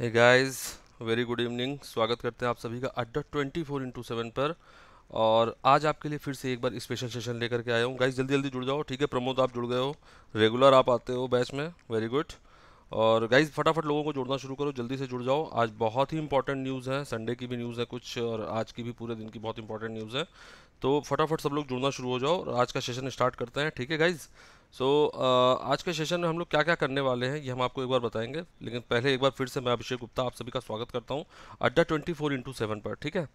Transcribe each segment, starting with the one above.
हे guys very good evening स्वागत करते हैं आप सभी का अड्डा ट्वेंटी फोर इंटू सेवन पर और आज आपके लिए फिर से एक बार स्पेशल सेशन लेकर के आया हूँ गाइस जल्दी जल्दी जुड़ जाओ ठीक है प्रमोद आप जुड़ गए हो रेगुलर आप आते हो बैच में वेरी गुड और गाइज फटाफट लोगों को जुड़ना शुरू करो जल्दी से जुड़ जाओ आज बहुत ही इंपॉर्टेंट न्यूज़ है संडे की भी न्यूज़ है कुछ और आज की भी पूरे दिन की बहुत इंपॉर्टेंट न्यूज़ है तो फटाफट सब लोग जुड़ना शुरू हो जाओ और आज का सेशन स्टार्ट करते हैं ठीक है गाइज सो so, आज के सेशन में हम लोग क्या क्या करने वाले हैं ये हम आपको एक बार बताएंगे लेकिन पहले एक बार फिर से मैं अभिषेक गुप्ता आप सभी का स्वागत करता हूँ अड्डा ट्वेंटी फोर इंटू सेवन पर ठीक है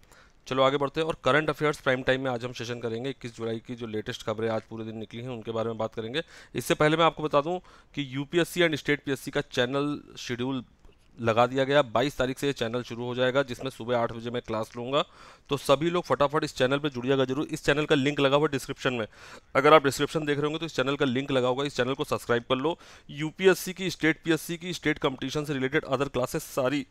चलो आगे बढ़ते हैं और करंट अफेयर्स प्राइम टाइम में आज हम सेशन करेंगे 21 जुलाई की जो लेटेस्ट खबरें आज पूरे दिन निकली हैं उनके बारे में बात करेंगे इससे पहले मैं आपको बता दूं कि यूपीएससी एंड स्टेट पीएससी का चैनल शेड्यूल लगा दिया गया 22 तारीख से ये चैनल शुरू हो जाएगा जिसमें सुबह आठ बजे मैं क्लास लूँगा तो सभी लोग फटाफट इस चैनल पे जुड़िएगा जरूर इस चैनल का लिंक लगा हुआ डिस्क्रिप्शन में अगर आप डिस्क्रिप्शन देख रहे होंगे तो इस चैनल का लिंक लगा होगा इस चैनल को सब्सक्राइब कर लो यू की स्टेट पी की स्टेट कॉम्पिटिशन से रिलेटेड अदर क्लासेस सारी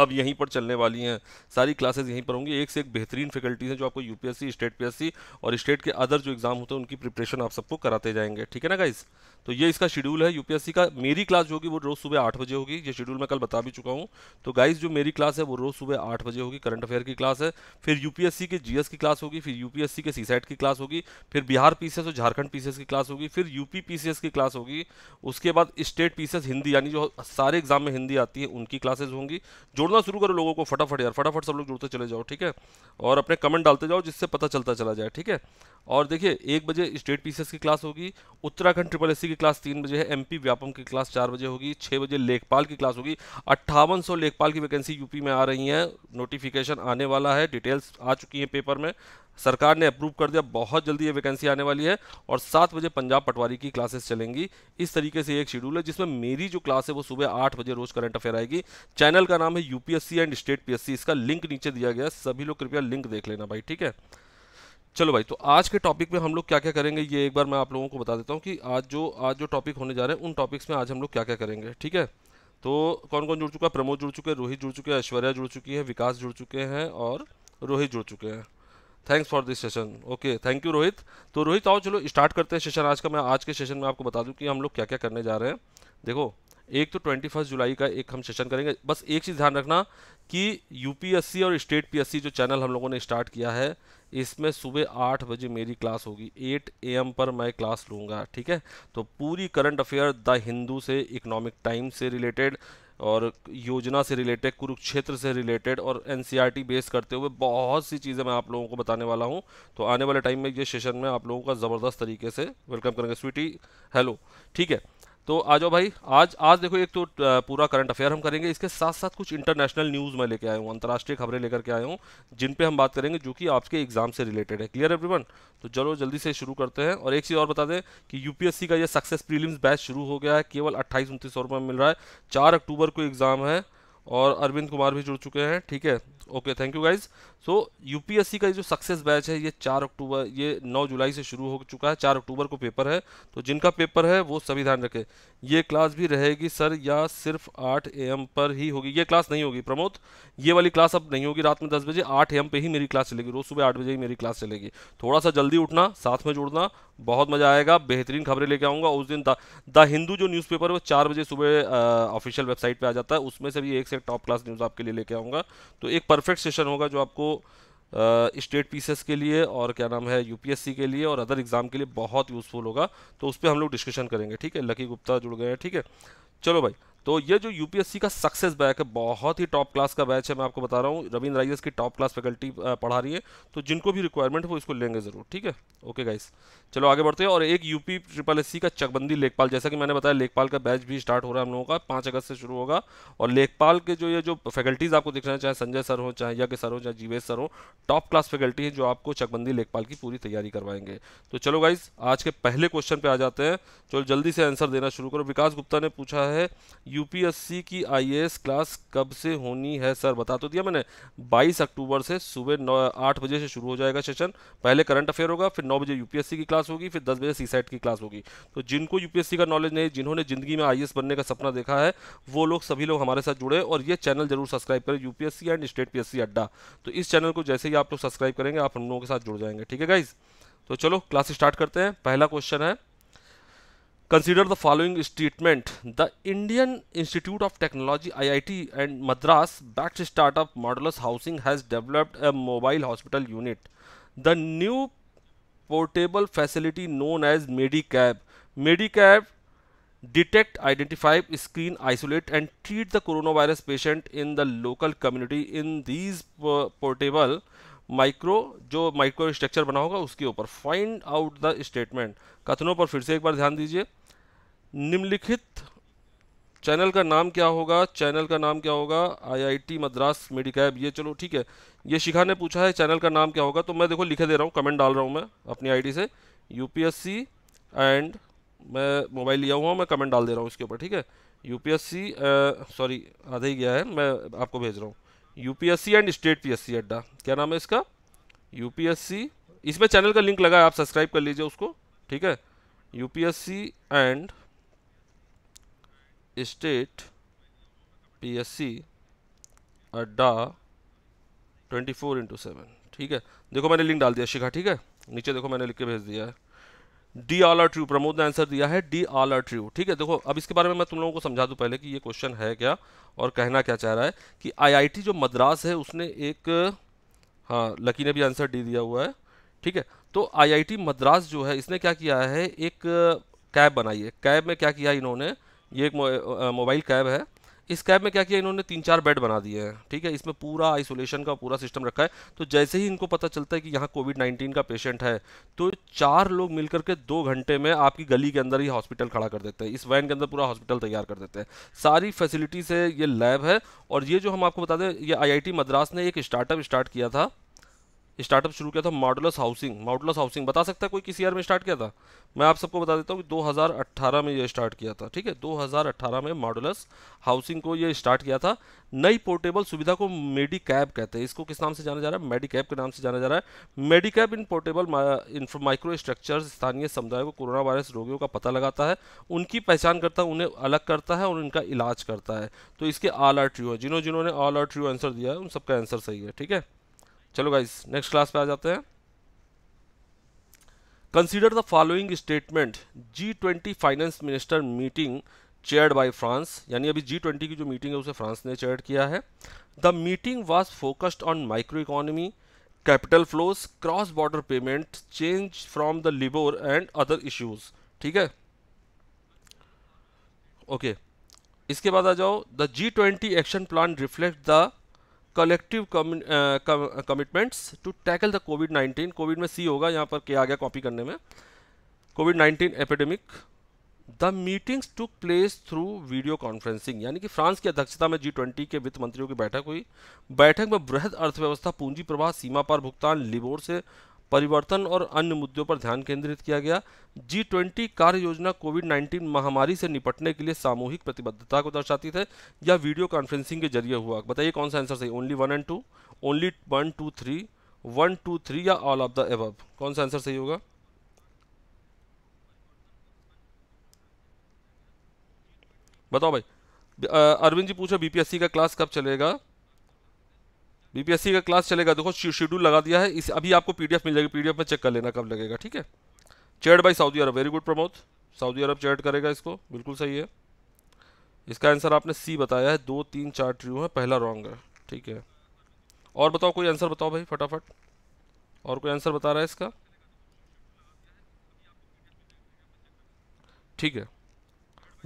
अब यहीं पर चलने वाली हैं सारी क्लासेस यहीं पर होंगी एक से एक बेहतरीन फैकल्टीज हैं जो आपको यूपीएससी स्टेट पीएससी और स्टेट के अदर जो एग्ज़ाम होते हैं उनकी प्रिपरेशन आप सबको कराते जाएंगे ठीक है ना गाइज़ तो ये इसका शेड्यूल है यूपीएससी का मेरी क्लास जो होगी वो रोज़ सुबह आठ बजे होगी ये शेड्यूल मैं कल बता भी चुका हूँ तो गाइस जो मेरी क्लास है वो रोज़ सुबह आठ बजे होगी करंट अफेयर की क्लास है फिर यूपीएससी के जीएस की क्लास होगी फिर यूपीएससी के सीसाइड की क्लास होगी फिर बिहार पीसीएस और झारखंड पीसीएस की क्लास होगी फिर यूपी पी की क्लास होगी उसके बाद स्टेट पीसीएस हिंदी यानी जो सारे एग्जाम में हिंदी आती है उनकी क्लासेज होंगी जोड़ना शुरू करो लोगों को फटाफट यार फटाफट सब लोग जुड़ते चले जाओ ठीक है और अपने कमेंट डालते जाओ जिससे पता चलता चला जाए ठीक है और देखिए एक बजे स्टेट पीसीएस की क्लास होगी उत्तराखंड ट्रिपल एस की क्लास तीन बजे है एमपी व्यापम की क्लास चार बजे होगी छः बजे लेखपाल की क्लास होगी अट्ठावन सौ लेखपाल की वैकेंसी यूपी में आ रही है नोटिफिकेशन आने वाला है डिटेल्स आ चुकी हैं पेपर में सरकार ने अप्रूव कर दिया बहुत जल्दी ये वैकेंसी आने वाली है और सात बजे पंजाब पटवारी की क्लासेस चलेंगी इस तरीके से एक शेड्यूल है जिसमें मेरी जो क्लास है वो सुबह आठ बजे रोज करंट अफेयर आएगी चैनल का नाम है यूपीएससी एंड स्टेट पीएससी इसका लिंक नीचे दिया गया सभी लोग कृपया लिंक देख लेना भाई ठीक है चलो भाई तो आज के टॉपिक में हम लोग क्या क्या करेंगे ये एक बार मैं आप लोगों को बता देता हूँ कि आज जो आज जो टॉपिक होने जा रहे हैं उन टॉपिक्स में आज हम लोग क्या क्या करेंगे ठीक है तो कौन कौन जुड़ चुका है प्रमोद जुड़ चुके हैं रोहित जुड़ चुके हैं ऐश्वर्या जुड़ चुकी है विकास जुड़ चुके हैं और रोहित जुड़ चुके हैं thanks for this session okay thank you Rohit तो रोहित आओ चलो स्टार्ट करते हैं सेशन आज का मैं आज के सेशन में आपको बता दूँ कि हम लोग क्या क्या करने जा रहे हैं देखो एक तो ट्वेंटी फर्स्ट जुलाई का एक हम सेशन करेंगे बस एक चीज़ ध्यान रखना कि यूपीएससी और स्टेट पीएससी जो चैनल हम लोगों ने स्टार्ट किया है इसमें सुबह आठ बजे मेरी क्लास होगी एट ए एम पर मैं क्लास लूँगा ठीक है तो पूरी करंट अफेयर द हिंदू से इकोनॉमिक टाइम से रिलेटेड और योजना से रिलेटेड कुरुक्षेत्र से रिलेटेड और एन e बेस करते हुए बहुत सी चीज़ें मैं आप लोगों को बताने वाला हूँ तो आने वाले टाइम में ये सेशन में आप लोगों का ज़बरदस्त तरीके से वेलकम करेंगे स्वीटी हेलो ठीक है तो आ जाओ भाई आज आज देखो एक तो पूरा करंट अफेयर हम करेंगे इसके साथ साथ कुछ इंटरनेशनल न्यूज़ मैं लेके आया हूँ अंतर्राष्ट्रीय खबरें लेकर के आया हूँ जिन पे हम बात करेंगे जो कि आपके एग्जाम से रिलेटेड है क्लियर एवरीवन तो चलो जल्दी से शुरू करते हैं और एक चीज़ और बता दें कि यूपीएससी का ये सक्सेस प्रीलिम्स बैच शुरू हो गया है केवल अट्ठाईस उनतीस सौ में मिल रहा है चार अक्टूबर को एग्ज़ाम है और अरविंद कुमार भी जुड़ चुके हैं ठीक है okay thank you guys so UPSC का जो सक्सेस बैच है ये चार अक्टूबर ये नौ जुलाई से शुरू हो चुका है चार अक्टूबर को पेपर है तो जिनका पेपर है वो सभी ध्यान रखें ये क्लास भी रहेगी सर या सिर्फ आठ एम पर ही होगी ये क्लास नहीं होगी प्रमोद ये वाली क्लास अब नहीं होगी रात में दस बजे आठ एम पर ही मेरी क्लास चलेगी रोज़ सुबह आठ बजे ही मेरी क्लास चलेगी थोड़ा सा जल्दी उठना साथ में जुड़ना बहुत मज़ा आएगा बेहतरीन खबरें लेके आऊँगा उस दिन द हिंदू जो न्यूज़पेपर है वो चार बजे सुबह ऑफिशियल वेबसाइट पर आ जाता है उसमें से भी एक से टॉप क्लास न्यूज़ आपके लिए लेके आऊँगा तो एक परफेक्ट सेशन होगा जो आपको स्टेट uh, पीसीएस के लिए और क्या नाम है यूपीएससी के लिए और अदर एग्ज़ाम के लिए बहुत यूज़फुल होगा तो उस पर हम लोग डिस्कशन करेंगे ठीक है लकी गुप्ता जुड़ गए हैं ठीक है चलो भाई तो ये जो यूपीएससी का सक्सेस बैच है बहुत ही टॉप क्लास का बैच है मैं आपको बता रहा हूँ रविंद्र राइजर्स की टॉप क्लास फैकल्टी पढ़ा रही है तो जिनको भी रिक्वायरमेंट वो इसको लेंगे ज़रूर ठीक है ओके गाइस चलो आगे बढ़ते हैं और एक यूपी ट्रिपल एस का चकबंदी लेखपाल जैसा कि मैंने बताया लेखपाल का बैच भी स्टार्ट हो रहा है हम लोगों का पाँच अगस्त से शुरू होगा और लेखपाल के जो ये जो फैकल्टीज़ आपको दिख रहे हैं चाहे संजय सर हो चाहे यज्ञ सर हो चाहे जीवेश सर हो टॉप क्लास फैकल्टी है जो आपको चकबंदी लेखपाल की पूरी तैयारी करवाएंगे तो चलो गाइस आज के पहले क्वेश्चन पर आ जाते हैं चलो जल्दी से आंसर देना शुरू करो विकास गुप्ता ने पूछा है यूपीएससी की आईएएस क्लास कब से होनी है सर बता तो दिया मैंने 22 अक्टूबर से सुबह नौ आठ बजे से शुरू हो जाएगा सेशन पहले करंट अफेयर होगा फिर 9 बजे यूपीएससी की क्लास होगी फिर 10 बजे सी की क्लास होगी तो जिनको यूपीएससी का नॉलेज नहीं जिन्होंने जिंदगी में आई बनने का सपना देखा है वो लोग सभी लोग हमारे साथ जुड़े और ये चैनल जरूर सब्सक्राइब करें यूपीएससी एंड स्टेट पी अड्डा तो इस चैनल को जैसे ही आप लोग सब्सक्राइब करेंगे आप हम लोगों के साथ जुड़ जाएंगे ठीक है गाइज़ तो चलो क्लास स्टार्ट करते हैं पहला क्वेश्चन है Consider the following statement. The Indian Institute of Technology IIT and Madras backed startup Modulus Housing has developed a mobile hospital unit. The new portable facility known as Medicab. Medicab detect, identify, screen, isolate and treat the coronavirus patient in the local community in these portable micro जो micro structure बना होगा उसके ऊपर find out the statement कथनों पर फिर से एक बार ध्यान दीजिए निम्नलिखित चैनल का नाम क्या होगा चैनल का नाम क्या होगा आईआईटी मद्रास मेडिकैब ये चलो ठीक है ये शिखा ने पूछा है चैनल का नाम क्या होगा तो मैं देखो लिखे दे रहा हूँ कमेंट डाल रहा हूँ मैं अपनी आईडी से यूपीएससी एंड मैं मोबाइल लिया हुआ मैं कमेंट डाल दे रहा हूँ इसके ऊपर ठीक है यूपीएससी सॉरी आधा ही गया है मैं आपको भेज रहा हूँ यूपीएससी एंड स्टेट पीएससी अड्डा क्या नाम है इसका यूपीएससी इसमें चैनल का लिंक लगा है आप सब्सक्राइब कर लीजिए उसको ठीक है UPSC and state PSC Adda twenty four into seven ठीक है देखो मैंने लिंक डाल दिया शिखा ठीक है नीचे देखो मैंने लिख के भेज दिया है D all are true Pramod ने आंसर दिया है डी ऑल आर ट्रू ठीक है देखो अब इसके बारे में मैं तुम लोगों को समझा दूं पहले कि ये क्वेश्चन है क्या और कहना क्या चाह रहा है कि आईआईटी जो मद्रास है उसने एक हाँ लकी ने भी आंसर डी दिया हुआ है ठीक है तो आईआईटी मद्रास जो है इसने क्या किया है एक कैब बनाई है कैब में क्या किया इन्होंने ये एक मोबाइल कैब है इस कैब में क्या किया इन्होंने तीन चार बेड बना दिए हैं ठीक है इसमें पूरा आइसोलेशन का पूरा सिस्टम रखा है तो जैसे ही इनको पता चलता है कि यहाँ कोविड नाइन्टीन का पेशेंट है तो चार लोग मिलकर के दो घंटे में आपकी गली के अंदर ही हॉस्पिटल खड़ा कर देते हैं इस वैन के अंदर पूरा हॉस्पिटल तैयार कर देते हैं सारी फैसिलिटीज़ है ये लैब है और ये जो हम आपको बता दें ये आई मद्रास ने एक स्टार्टअप स्टार्ट किया था स्टार्टअप शुरू किया था मॉडुलस हाउसिंग मॉडुलस हाउसिंग बता सकता है कोई किसी ईयर में स्टार्ट किया था मैं आप सबको बता देता हूँ कि 2018 में ये स्टार्ट किया था ठीक है 2018 में मॉडुलस हाउसिंग को ये स्टार्ट किया था नई पोर्टेबल सुविधा को मेडिकैब कहते हैं इसको किस नाम से जाना जा रहा है मेडिकैब के नाम से जाना जा रहा है Medicab in portable micro structure स्थानीय समुदाय को कोरोना वायरस रोगियों का पता लगाता है उनकी पहचान करता है उन्हें अलग करता है और उनका इलाज करता है तो इसके ऑल आर ट्री है जिन्होंने जिन्होंने ऑल आर ट्री आंसर दिया है उन सबका आंसर सही है ठीक है चलो गाइज नेक्स्ट क्लास पे आ जाते हैं consider the following statement G twenty finance minister meeting chaired by France यानी अभी जी ट्वेंटी की जो मीटिंग है उसे फ्रांस ने चेयर किया है the meeting was focused on micro economy capital flows cross border payment change from the LIBOR and other issues ठीक है ओके okay. इसके बाद आ जाओ the G twenty action plan reflect the collective commitments to tackle the COVID nineteen COVID में C होगा यहाँ पर क्या आ गया कॉपी करने में COVID nineteen epidemic the meetings to place through video conferencing यानी कि फ्रांस की अध्यक्षता में जी ट्वेंटी के वित्त मंत्रियों की बैठक हुई बैठक में वृहद अर्थव्यवस्था पूंजी प्रवाह सीमा पर भुगतान लिबोर से परिवर्तन और अन्य मुद्दों पर ध्यान केंद्रित किया गया जी ट्वेंटी कार्य योजना कोविड 19 महामारी से निपटने के लिए सामूहिक प्रतिबद्धता को दर्शाती थी या वीडियो कॉन्फ्रेंसिंग के जरिए हुआ बताइए कौन सा आंसर सही only one and two only one two three one two three या ऑल ऑफ द एव कौन सा आंसर सही होगा बताओ भाई अरविंद जी पूछो बीपीएससी का क्लास कब चलेगा बीपीएससी का क्लास चलेगा देखो शेड्यूल लगा दिया है इस अभी आपको पीडीएफ मिल जाएगी पीडीएफ में चेक कर लेना कब लगेगा ठीक है chaired by Saudi Arabia very good Pramod Saudi Arabia chaired करेगा इसको बिल्कुल सही है इसका आंसर आपने सी बताया है दो तीन चार ट्रियो है पहला रॉन्ग है ठीक है और बताओ कोई आंसर बताओ भाई फटाफट और कोई आंसर बता रहा है इसका ठीक है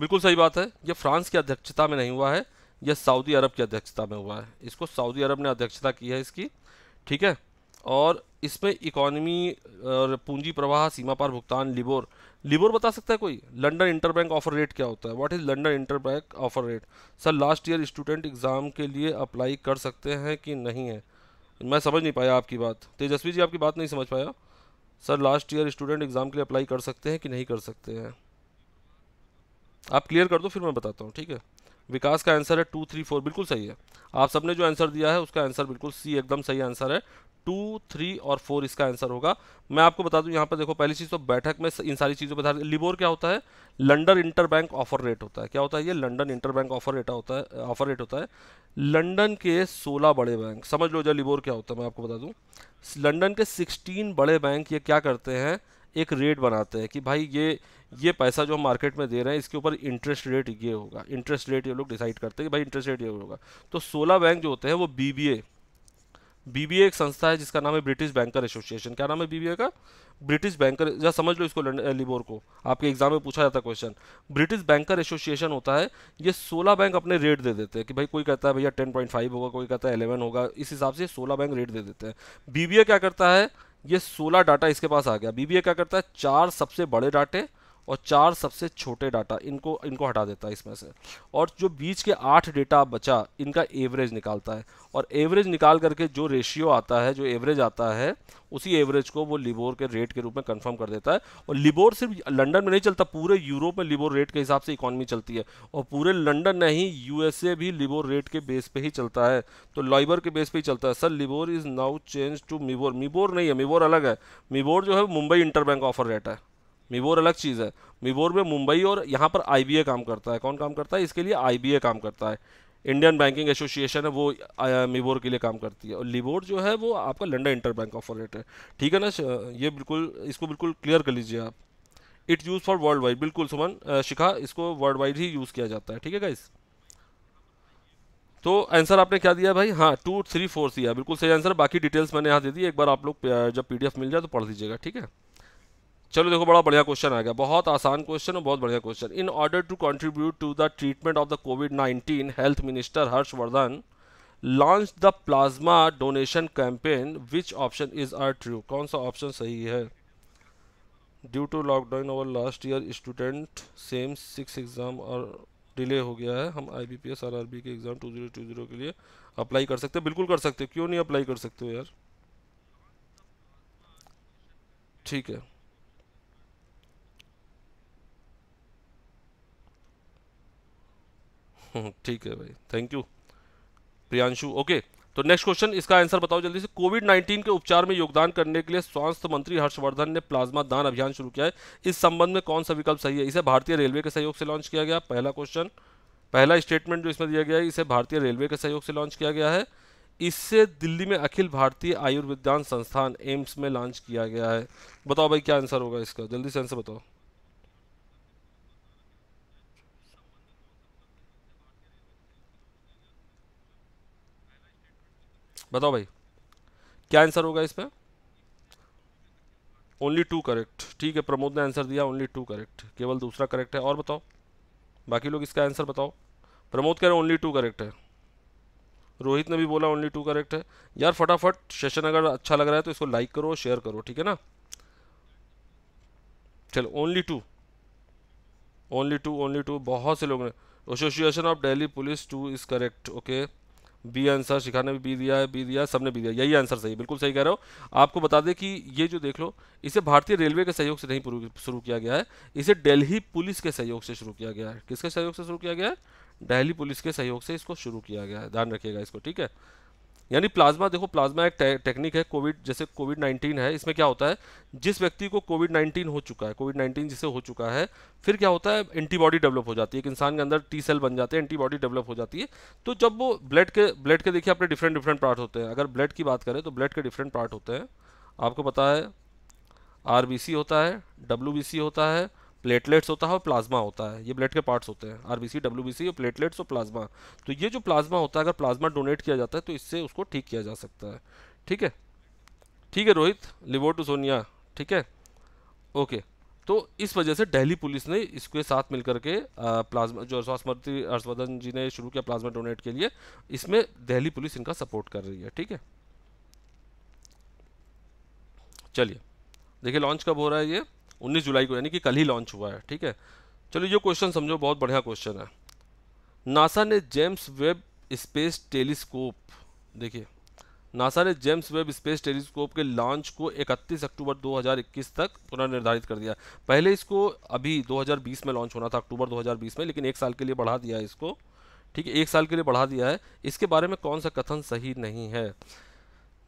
बिल्कुल सही बात है ये फ्रांस की अध्यक्षता में नहीं हुआ है यह सऊदी अरब की अध्यक्षता में हुआ है इसको सऊदी अरब ने अध्यक्षता की है इसकी ठीक है और इसमें इकोनॉमी और पूंजी प्रवाह सीमा पार भुगतान लिबोर लिबोर बता सकता है कोई लंडन इंटरबैंक ऑफर रेट क्या होता है what is London interbank offer rate sir last year student exam के लिए अप्लाई कर सकते हैं कि नहीं है मैं समझ नहीं पाया आपकी बात तेजस्वी जी आपकी बात नहीं समझ पाया sir last year student exam के लिए अप्लाई कर सकते हैं कि नहीं कर सकते हैं आप क्लियर कर दो फिर मैं बताता हूँ ठीक है विकास का आंसर है टू थ्री फोर बिल्कुल सही है आप सबने जो आंसर दिया है उसका आंसर बिल्कुल सी एकदम सही आंसर है टू थ्री और फोर इसका आंसर होगा मैं आपको बता दूं यहाँ पर देखो पहली चीज़ तो बैठक में इन सारी चीज़ों पर लिबोर क्या होता है London inter bank offer rate होता है क्या होता है ये London inter bank offer rate होता है ऑफर रेट होता है लंडन के सोलह बड़े बैंक समझ लो जो लिबोर क्या होता है मैं आपको बता दूँ लंडन के सिक्सटीन बड़े बैंक ये क्या करते हैं एक रेट बनाते हैं कि भाई ये ये पैसा जो हम मार्केट में दे रहे हैं इसके ऊपर इंटरेस्ट रेट ये होगा इंटरेस्ट रेट ये लोग डिसाइड करते हैं कि भाई इंटरेस्ट रेट ये होगा तो सोलह बैंक जो होते हैं वो बी बीबीए एक संस्था है जिसका नाम है ब्रिटिश बैंकर एसोसिएशन क्या नाम है बीबीए का ब्रिटिश बैंकर या समझ लो इसको लिबोर को आपके एग्जाम में पूछा जाता क्वेश्चन ब्रिटिश बैंकर एसोसिएशन होता है ये 16 बैंक अपने रेट दे देते हैं कि भाई कोई कहता है भैया 10.5 होगा कोई कहता है 11 होगा इस हिसाब से 16 बैंक रेट दे देते हैं बीबीए क्या करता है ये सोलह डाटा इसके पास आ गया बीबीए क्या करता है चार सबसे बड़े डाटे और चार सबसे छोटे डाटा इनको इनको हटा देता है इसमें से और जो बीच के आठ डेटा बचा इनका एवरेज निकालता है और एवरेज निकाल करके जो रेशियो आता है जो एवरेज आता है उसी एवरेज को वो लिबोर के रेट के रूप में कंफर्म कर देता है और लिबोर सिर्फ लंदन में नहीं चलता पूरे यूरोप में लिबोर रेट के हिसाब से इकोनॉमी चलती है और पूरे लंडन नहीं यूएसए भी लिबोर रेट के बेस पर ही चलता है तो लॉइबर के बेस पर ही चलता है sir LIBOR is now change to MIBOR MIBOR नहीं है मीबोर अलग है मीबोर जो है मुंबई इंटर ऑफर रेट है मीबोर अलग चीज़ है मीबोर में मुंबई और यहाँ पर आई काम करता है कौन काम करता है इसके लिए आई काम करता है इंडियन बैंकिंग एसोसिएशन है वो मीबोर के लिए काम करती है और लिबोर जो है वो आपका लंडन इंटर बैंक ऑफरेट है ठीक है ना ये बिल्कुल इसको बिल्कुल क्लियर कर लीजिए आप it use for world wide बिल्कुल सुमन शिखा इसको वर्ल्ड वाइड ही यूज़ किया जाता है ठीक है गाइस तो आंसर आपने क्या दिया भाई हाँ टू थ्री फोर है बिल्कुल सही आंसर बाकी डिटेल्स मैंने यहाँ दे दी एक बार आप लोग जब पीडीएफ मिल जाए तो पढ़ लीजिएगा ठीक है चलो देखो बड़ा बढ़िया क्वेश्चन आ गया बहुत आसान क्वेश्चन और बहुत बढ़िया question in order to contribute to the treatment of the COVID 19 health minister Harshvardhan launch the plasma donation campaign which option is are true कौन सा ऑप्शन सही है due to lockdown over last year student sem six exam और delay हो गया है हम I B P S R R B के exam two zero two zero के लिए अप्लाई कर सकते बिल्कुल कर सकते क्यों नहीं अप्लाई कर सकते हो यार ठीक है हम्म, ठीक है भाई थैंक यू प्रियांशु ओके तो नेक्स्ट क्वेश्चन इसका आंसर बताओ जल्दी से कोविड 19 के उपचार में योगदान करने के लिए स्वास्थ्य मंत्री हर्षवर्धन ने प्लाज्मा दान अभियान शुरू किया है इस संबंध में कौन सा विकल्प सही है इसे भारतीय रेलवे के सहयोग से लॉन्च किया गया पहला क्वेश्चन पहला स्टेटमेंट जो इसमें दिया गया है इसे भारतीय रेलवे के सहयोग से लॉन्च किया गया है इससे दिल्ली में अखिल भारतीय आयुर्विज्ञान संस्थान एम्स में लॉन्च किया गया है बताओ भाई क्या आंसर होगा इसका जल्दी से आंसर बताओ बताओ भाई क्या आंसर होगा इस पर ओनली टू करेक्ट ठीक है प्रमोद ने आंसर दिया ओनली टू करेक्ट केवल दूसरा करेक्ट है और बताओ बाकी लोग इसका आंसर बताओ प्रमोद कह रहे ओनली टू करेक्ट है रोहित ने भी बोला ओनली टू करेक्ट है यार फटाफट सेशन अगर अच्छा लग रहा है तो इसको लाइक करो शेयर करो ठीक है ना चलो only two only two only two बहुत से लोगों ने association of Delhi police two is correct okay B answer Shikha ने भी बी दिया है बी दिया सब ने बी दिया यही आंसर सही बिल्कुल सही कह रहे हो आपको बता दें कि ये जो देख लो इसे भारतीय रेलवे के सहयोग से नहीं शुरू किया गया है इसे दिल्ली पुलिस के सहयोग से शुरू किया गया है किसके सहयोग से शुरू किया गया है दिल्ली पुलिस के सहयोग से इसको शुरू किया गया है ध्यान रखिएगा इसको ठीक है यानी प्लाज्मा देखो प्लाज्मा एक टे, टेक्निक है कोविड जैसे कोविड 19 है इसमें क्या होता है जिस व्यक्ति को कोविड 19 हो चुका है कोविड 19 जिसे हो चुका है फिर क्या होता है एंटीबॉडी डेवलप हो जाती है एक इंसान के अंदर टी सेल बन जाते हैं एंटीबॉडी डेवलप हो जाती है तो जब वो ब्लड के ब्लड के देखिए अपने डिफरेंट डिफरेंट पार्ट होते हैं अगर ब्लड की बात करें तो ब्लड के डिफरेंट पार्ट होते हैं आपको पता है आर होता है डब्ल्यू होता है प्लेटलेट्स होता है और प्लाज्मा होता है ये ब्लड के पार्ट्स होते हैं आरबीसी डब्ल्यूबीसी और प्लेटलेट्स और प्लाज्मा तो ये जो प्लाज्मा होता है अगर प्लाज्मा डोनेट किया जाता है तो इससे उसको ठीक किया जा सकता है ठीक है ठीक है रोहित लिवो टू सोनिया ठीक है ओके तो इस वजह से दिल्ली पुलिस ने इसके साथ मिलकर के प्लाज्मा जो स्वास्थ्य मंत्री हर्षवर्धन जी ने शुरू किया प्लाज्मा डोनेट के लिए इसमें दिल्ली पुलिस इनका सपोर्ट कर रही है ठीक है चलिए देखिए लॉन्च कब हो रहा है ये 19 जुलाई को यानी कि कल ही लॉन्च हुआ है ठीक है चलो ये क्वेश्चन समझो बहुत बढ़िया क्वेश्चन है नासा ने जेम्स वेब स्पेस टेलीस्कोप देखिए नासा ने जेम्स वेब स्पेस टेलीस्कोप के लॉन्च को 31 अक्टूबर 2021 तक पुनर्निर्धारित कर दिया पहले इसको अभी 2020 में लॉन्च होना था अक्टूबर 2020 में लेकिन एक साल के लिए बढ़ा दिया है इसको ठीक है एक साल के लिए बढ़ा दिया है इसके बारे में कौन सा कथन सही नहीं है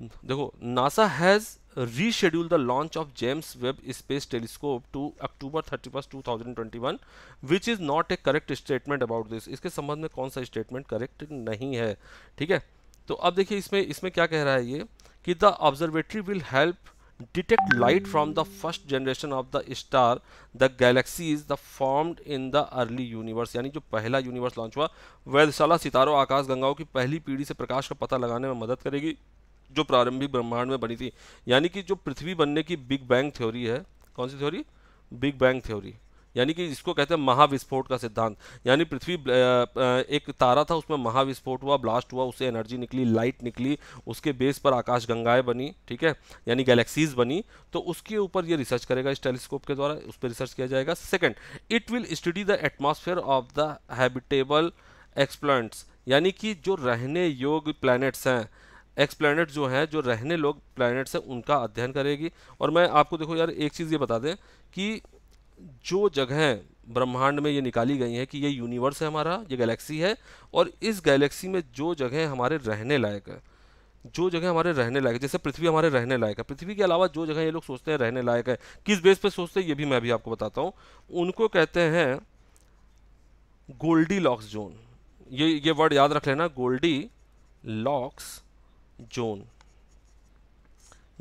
देखो NASA has reschedule the launch of James Webb Space Telescope to October 31st 2021 which is not a correct statement about this iske sambandh mein kaun sa statement correct nahi hai theek hai to ab dekhiye isme isme kya keh raha hai ye ki the observatory will help detect light from the first generation of the star the galaxies the formed in the early universe yani jo pehla universe launch hua वैधशाला sitaro आकाश गंगाओं की पहली पीढ़ी से प्रकाश का पता लगाने में मदद करेगी जो प्रारंभिक ब्रह्मांड में बनी थी यानी कि जो पृथ्वी बनने की बिग बैंग थ्योरी है कौन सी थ्योरी बिग बैंग थ्योरी यानी कि इसको कहते हैं महाविस्फोट का सिद्धांत यानी पृथ्वी एक तारा था उसमें महाविस्फोट हुआ ब्लास्ट हुआ उससे एनर्जी निकली लाइट निकली उसके बेस पर आकाश गंगाएं बनी ठीक है यानी गैलेक्सीज बनी तो उसके ऊपर ये रिसर्च करेगा इस टेलीस्कोप के द्वारा उस पर रिसर्च किया जाएगा second it will study the atmosphere of the habitable exoplanets यानी कि जो रहने योग्य प्लैनेट्स हैं एक्स प्लानट जो हैं जो रहने लोग प्लानट्स हैं उनका अध्ययन करेगी और मैं आपको देखो यार एक चीज़ ये बता दें कि जो जगहें ब्रह्मांड में ये निकाली गई हैं कि ये यूनिवर्स है हमारा ये गैलेक्सी है और इस गैलेक्सी में जो जगह हमारे रहने लायक है जो जगह हमारे रहने लायक है जैसे पृथ्वी हमारे रहने लायक है पृथ्वी के अलावा जो जगह ये लोग सोचते हैं रहने लायक है किस बेस पे सोचते हैं ये भी मैं अभी आपको बताता हूँ उनको कहते हैं गोल्डी लॉक्स जोन ये ये वर्ड याद रख लेना Goldilocks zone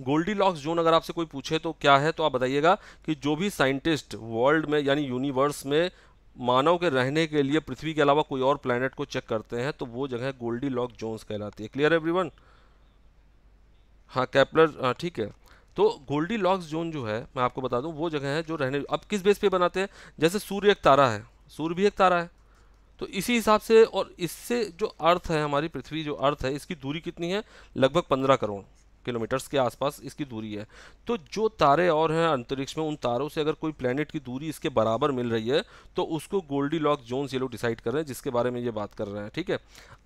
Goldilocks zone अगर आपसे कोई पूछे तो क्या है तो आप बताइएगा कि जो भी साइंटिस्ट वर्ल्ड में यानी यूनिवर्स में मानव के रहने के लिए पृथ्वी के अलावा कोई और प्लानट को चेक करते हैं तो वो जगह गोल्डी लॉक जोन्स कहलाती है क्लियर एवरीवन हाँ कैपलर हाँ ठीक है तो गोल्डी लॉक्स जोन जो है मैं आपको बता दूं वो जगह है जो रहने अब किस बेस पे बनाते हैं जैसे सूर्य एक तारा है सूर्य भी एक तारा है तो इसी हिसाब से और इससे जो अर्थ है हमारी पृथ्वी जो अर्थ है इसकी दूरी कितनी है लगभग पंद्रह करोड़ किलोमीटर्स के आसपास इसकी दूरी है तो जो तारे और हैं अंतरिक्ष में उन तारों से अगर कोई प्लानट की दूरी इसके बराबर मिल रही है तो उसको गोल्डी लॉक जोन ये लोग डिसाइड कर रहे हैं जिसके बारे में ये बात कर रहे हैं ठीक है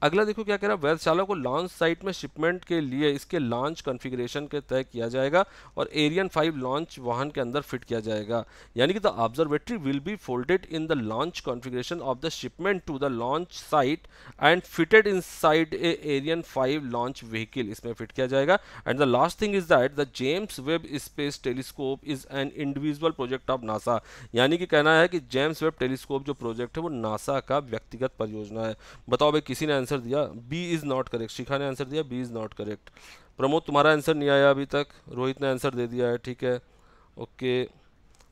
अगला देखो क्या कह रहा है वैधशाला को लॉन्च साइट में शिपमेंट के लिए इसके लॉन्च कन्फिग्रेशन के तय किया जाएगा और एरियन फाइव लॉन्च वाहन के अंदर फिट किया जाएगा यानी कि the observatory will be folded in the launch configuration of the shipment to the launch site and fitted inside a Ariane five launch vehicle इसमें फिट किया जाएगा And the last thing is that the James Webb Space Telescope is an individual project of NASA. यानी कि कहना है कि James Webb telescope जो project है वो नासा का व्यक्तिगत परियोजना है बताओ भाई किसी ने आंसर दिया B is not correct Shikha ने आंसर दिया B is not correct Pramod तुम्हारा आंसर नहीं आया अभी तक रोहित ने आंसर दे दिया है ठीक है ओके okay.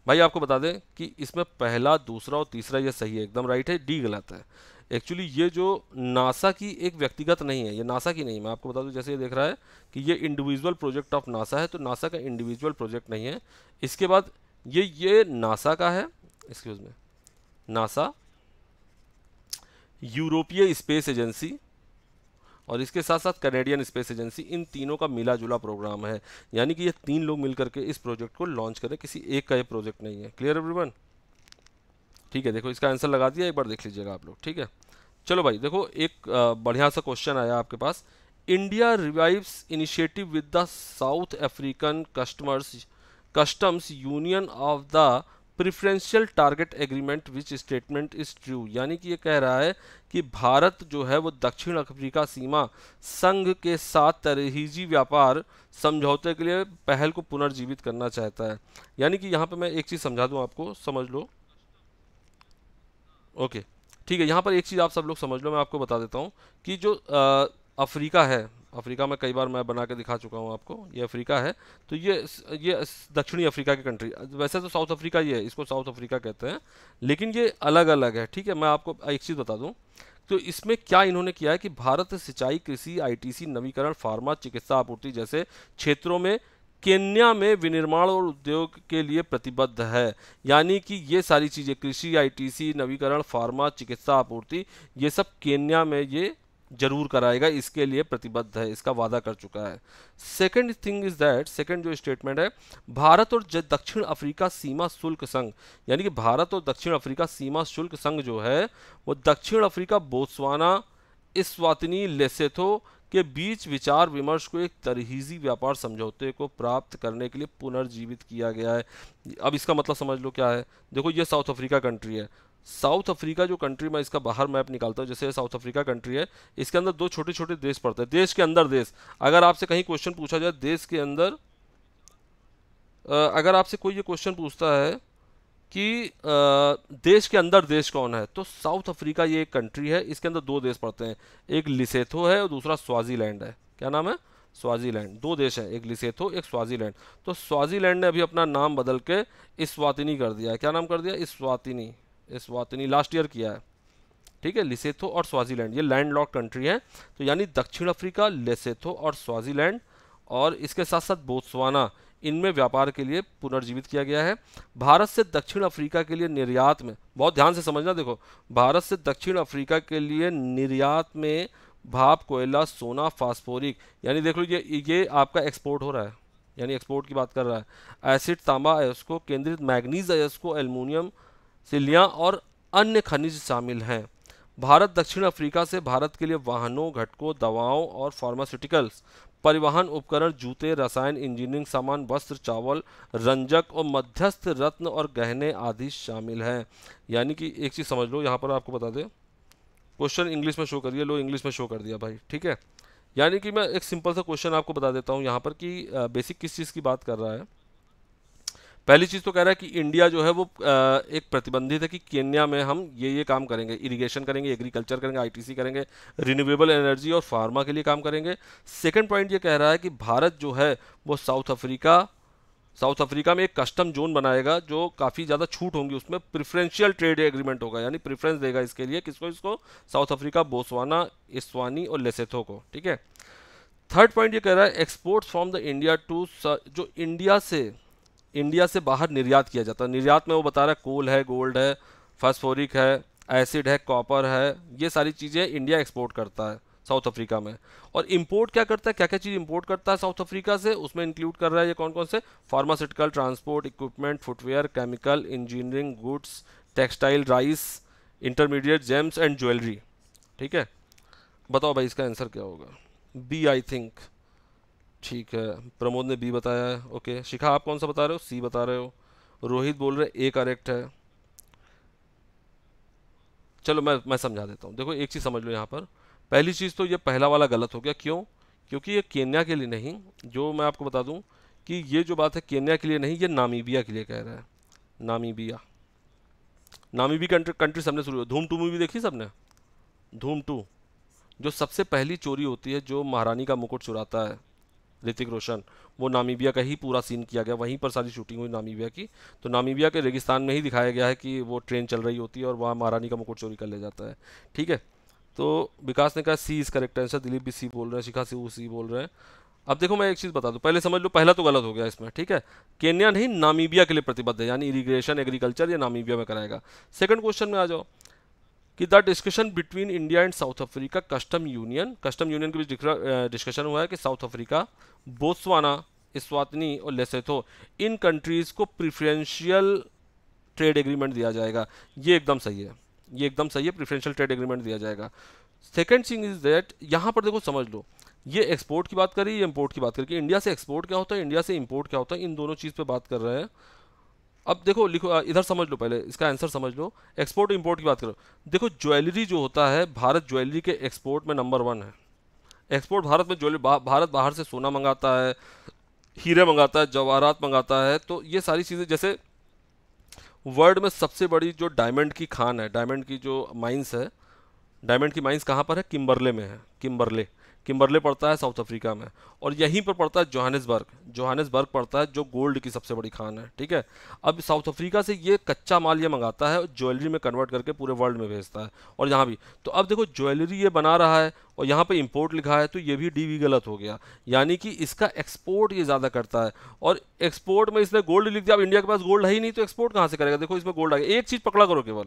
भाई आपको बता दें कि इसमें पहला दूसरा और तीसरा ये सही है एकदम राइट है डी गलत है एक्चुअली ये जो नासा की एक व्यक्तिगत नहीं है ये नासा की नहीं मैं आपको बता दूँ जैसे ये देख रहा है कि ये इंडिविजुअल प्रोजेक्ट ऑफ नासा है तो नासा का इंडिविजुअल प्रोजेक्ट नहीं है इसके बाद ये ये नासा का है एक्सक्यूज़ में नासा यूरोपीय स्पेस एजेंसी और इसके साथ साथ कैनेडियन स्पेस एजेंसी इन तीनों का मिला जुला प्रोग्राम है यानी कि ये तीन लोग मिल करके इस प्रोजेक्ट को लॉन्च करें किसी एक का ये प्रोजेक्ट नहीं है क्लियर एवरीवन ठीक है देखो इसका आंसर लगा दिया एक बार देख लीजिएगा आप लोग ठीक है चलो भाई देखो एक बढ़िया सा क्वेश्चन आया आपके पास India revives initiative with the South African customers customs union of the preferential target agreement which statement is true यानी कि ये कह रहा है कि भारत जो है वो दक्षिण अफ्रीका सीमा संघ के साथ तरहीजी व्यापार समझौते के लिए पहल को पुनर्जीवित करना चाहता है यानी कि यहाँ पे मैं एक चीज़ समझा दूँ आपको समझ लो ओके ठीक है यहाँ पर एक चीज़ आप सब लोग समझ लो मैं आपको बता देता हूँ कि जो आ, अफ्रीका है अफ्रीका में कई बार मैं बना के दिखा चुका हूँ आपको ये अफ्रीका है तो ये ये दक्षिणी अफ्रीका की कंट्री वैसे तो साउथ अफ्रीका ये है इसको साउथ अफ्रीका कहते हैं लेकिन ये अलग अलग है ठीक है मैं आपको एक चीज़ बता दूँ तो इसमें क्या इन्होंने किया है कि भारत सिंचाई कृषि आईटीसी नवीकरण फार्मा चिकित्सा आपूर्ति जैसे क्षेत्रों में केन्या में विनिर्माण और उद्योग के लिए प्रतिबद्ध है यानी कि ये सारी चीज़ें कृषि आईटीसी नवीकरण फार्मा चिकित्सा आपूर्ति ये सब केन्या में ये जरूर कराएगा इसके लिए प्रतिबद्ध है इसका वादा कर चुका है second thing is that second जो स्टेटमेंट है भारत और दक्षिण अफ्रीका सीमा शुल्क संघ यानी कि भारत और दक्षिण अफ्रीका सीमा शुल्क संघ जो है वो दक्षिण अफ्रीका बोत्सवाना इस्वातनी लेसेथो के बीच विचार विमर्श को एक तरहीजी व्यापार समझौते को प्राप्त करने के लिए पुनर्जीवित किया गया है अब इसका मतलब समझ लो क्या है देखो ये साउथ अफ्रीका कंट्री है साउथ अफ्रीका जो कंट्री मैं इसका बाहर मैप निकालता हूँ जैसे साउथ अफ्रीका कंट्री है इसके अंदर दो छोटे छोटे देश पड़ते हैं देश के अंदर देश अगर आपसे कहीं क्वेश्चन पूछा जाए देश के अंदर अगर आपसे कोई ये क्वेश्चन पूछता है कि देश के अंदर देश कौन है तो साउथ अफ्रीका ये एक कंट्री है इसके अंदर दो देश पड़ते हैं एक लिसेथो है और दूसरा स्वाजीलैंड है क्या नाम है स्वाजीलैंड दो देश हैं एक लिसेथो एक स्वाजीलैंड तो स्वाजीलैंड ने अभी अपना नाम बदल के इस्वातिनी कर दिया है क्या नाम कर दिया इस्वातिनी इस्वातिनी लास्ट ईयर किया है ठीक है लिसेथो और स्वाजीलैंड ये लैंड लॉक कंट्री है तो यानी दक्षिण अफ्रीका लेसेथो और स्वाजीलैंड और इसके साथ साथ बोत्सवाना इनमें व्यापार के लिए पुनर्जीवित किया गया है भारत से दक्षिण अफ्रीका के लिए निर्यात में बहुत ध्यान से समझना देखो भारत से दक्षिण अफ्रीका के लिए निर्यात में भाप कोयला सोना फास्फोरिक यानी देख लो ये ये आपका एक्सपोर्ट हो रहा है यानी एक्सपोर्ट की बात कर रहा है एसिड तांबा अयस्को केंद्रित मैग्नीज अयस्को एल्यूमिनियम सिलिया और अन्य खनिज शामिल हैं भारत दक्षिण अफ्रीका से भारत के लिए वाहनों घटकों दवाओं और फार्मास्यूटिकल्स परिवहन उपकरण जूते रसायन इंजीनियरिंग सामान वस्त्र चावल रंजक और मध्यस्थ रत्न और गहने आदि शामिल हैं यानी कि एक चीज़ समझ लो यहाँ पर आपको बता दें क्वेश्चन इंग्लिश में शो करिए लो इंग्लिश में शो कर दिया भाई ठीक है यानी कि मैं एक सिंपल सा क्वेश्चन आपको बता देता हूँ यहाँ पर कि बेसिक किस चीज़ की बात कर रहा है पहली चीज़ तो कह रहा है कि इंडिया जो है वो एक प्रतिबंधित है कि केन्या में हम ये ये काम करेंगे इरिगेशन करेंगे एग्रीकल्चर करेंगे आईटीसी करेंगे रिन्यूएबल एनर्जी और फार्मा के लिए काम करेंगे सेकंड पॉइंट ये कह रहा है कि भारत जो है वो साउथ अफ्रीका साउथ अफ्रीका में एक कस्टम जोन बनाएगा जो काफ़ी ज़्यादा छूट होंगी उसमें प्रिफ्रेंशियल ट्रेड एग्रीमेंट होगा यानी प्रिफ्रेंस देगा इसके लिए किसको इसको साउथ अफ्रीका बोसवाना इसवानी और लेसेथो को ठीक है थर्ड पॉइंट ये कह रहा है exports from the India to जो इंडिया से इंडिया से बाहर निर्यात किया जाता है निर्यात में वो बता रहा है कोल है गोल्ड है फास्फोरिक है एसिड है कॉपर है ये सारी चीज़ें इंडिया एक्सपोर्ट करता है साउथ अफ्रीका में और इंपोर्ट क्या करता है क्या क्या चीज़ इंपोर्ट करता है साउथ अफ्रीका से उसमें इंक्लूड कर रहा है ये कौन कौन से pharmaceutical transport equipment footwear chemical engineering goods textile rice intermediate gems and jewellery ठीक है बताओ भाई इसका आंसर क्या होगा बी आई थिंक ठीक है प्रमोद ने बी बताया है ओके शिखा आप कौन सा बता रहे हो सी बता रहे हो रोहित बोल रहे ए करेक्ट है चलो मैं मैं समझा देता हूँ देखो एक चीज़ समझ लो यहाँ पर पहली चीज़ तो ये पहला वाला गलत हो गया क्यों क्योंकि ये केन्या के लिए नहीं जो मैं आपको बता दूँ कि ये जो बात है केन्या के लिए नहीं ये नामीबिया के लिए कह रहा है नामीबिया नामीबी कंट्री कंट्री सबने शुरू धूम टू मूवी देखी सबने धूम टू जो सबसे पहली चोरी होती है जो महारानी का मुकुट चुराता है ऋतिक रोशन वो नामीबिया का ही पूरा सीन किया गया वहीं पर सारी शूटिंग हुई नामीबिया की तो नामीबिया के रेगिस्तान में ही दिखाया गया है कि वो ट्रेन चल रही होती है और वहाँ महारानी का मुकुट चोरी कर ले जाता है ठीक है तो विकास ने कहा सी इस करेक्ट आंसर दिलीप भी सी बोल रहे हैं शिखा सी वो सी बोल रहे हैं अब देखो मैं एक चीज़ बता दूँ पहले समझ लो पहला तो गलत हो गया इसमें ठीक है केन्या नहीं नामीबिया के लिए प्रतिबद्ध है यानी इरीग्रेशन एग्रीकल्चर या नामीबिया में कराएगा सेकंड क्वेश्चन में आ जाओ कि the discussion between India and South Africa custom union custom union के बीच डिस्कशन हुआ है कि साउथ अफ्रीका बोत्सवाना इस्वातनी और लेसेथो इन कंट्रीज़ को प्रिफ्रेंशियल ट्रेड एग्रीमेंट दिया जाएगा ये एकदम सही है ये एकदम सही है प्रिफ्रेंशियल ट्रेड एग्रीमेंट दिया जाएगा सेकेंड थिंग इज़ दैट यहाँ पर देखो समझ लो ये एक्सपोर्ट की बात करी ये इम्पोर्ट की बात करी कि इंडिया से एक्सपोर्ट क्या होता है इंडिया से इम्पोर्ट क्या होता है इन दोनों चीज़ पर बात कर रहे हैं अब देखो लिखो इधर समझ लो पहले इसका आंसर समझ लो एक्सपोर्ट इम्पोर्ट की बात करो देखो ज्वेलरी जो होता है भारत ज्वेलरी के एक्सपोर्ट में नंबर वन है एक्सपोर्ट भारत में ज्वेलरी बा, भारत बाहर से सोना मंगाता है हीरे मंगाता है जवाहरात मंगाता है तो ये सारी चीज़ें जैसे वर्ल्ड में सबसे बड़ी जो डायमंड की खान है डायमंड की जो माइंस है डायमंड की माइंस कहाँ पर है किम्बरले में है किम्बरले किम्बरले पड़ता है साउथ अफ्रीका में और यहीं पर पड़ता है जोहानसबर्ग जोहानसबर्ग पड़ता है जो गोल्ड की सबसे बड़ी खान है ठीक है अब साउथ अफ्रीका से ये कच्चा माल ये मंगाता है ज्वेलरी में कन्वर्ट करके पूरे वर्ल्ड में भेजता है और यहाँ भी तो अब देखो ज्वेलरी ये बना रहा है और यहाँ पर इम्पोर्ट लिखा है तो ये भी डी गलत हो गया यानी कि इसका एक्सपोर्ट ये ज़्यादा करता है और एक्सपोर्ट में इसने गोल्ड लिख दिया अब इंडिया के पास गोल्ड है ही नहीं तो एक्सपोर्ट कहाँ से करेगा देखो इसमें गोल्ड आ गया एक चीज़ पकड़ा करो केवल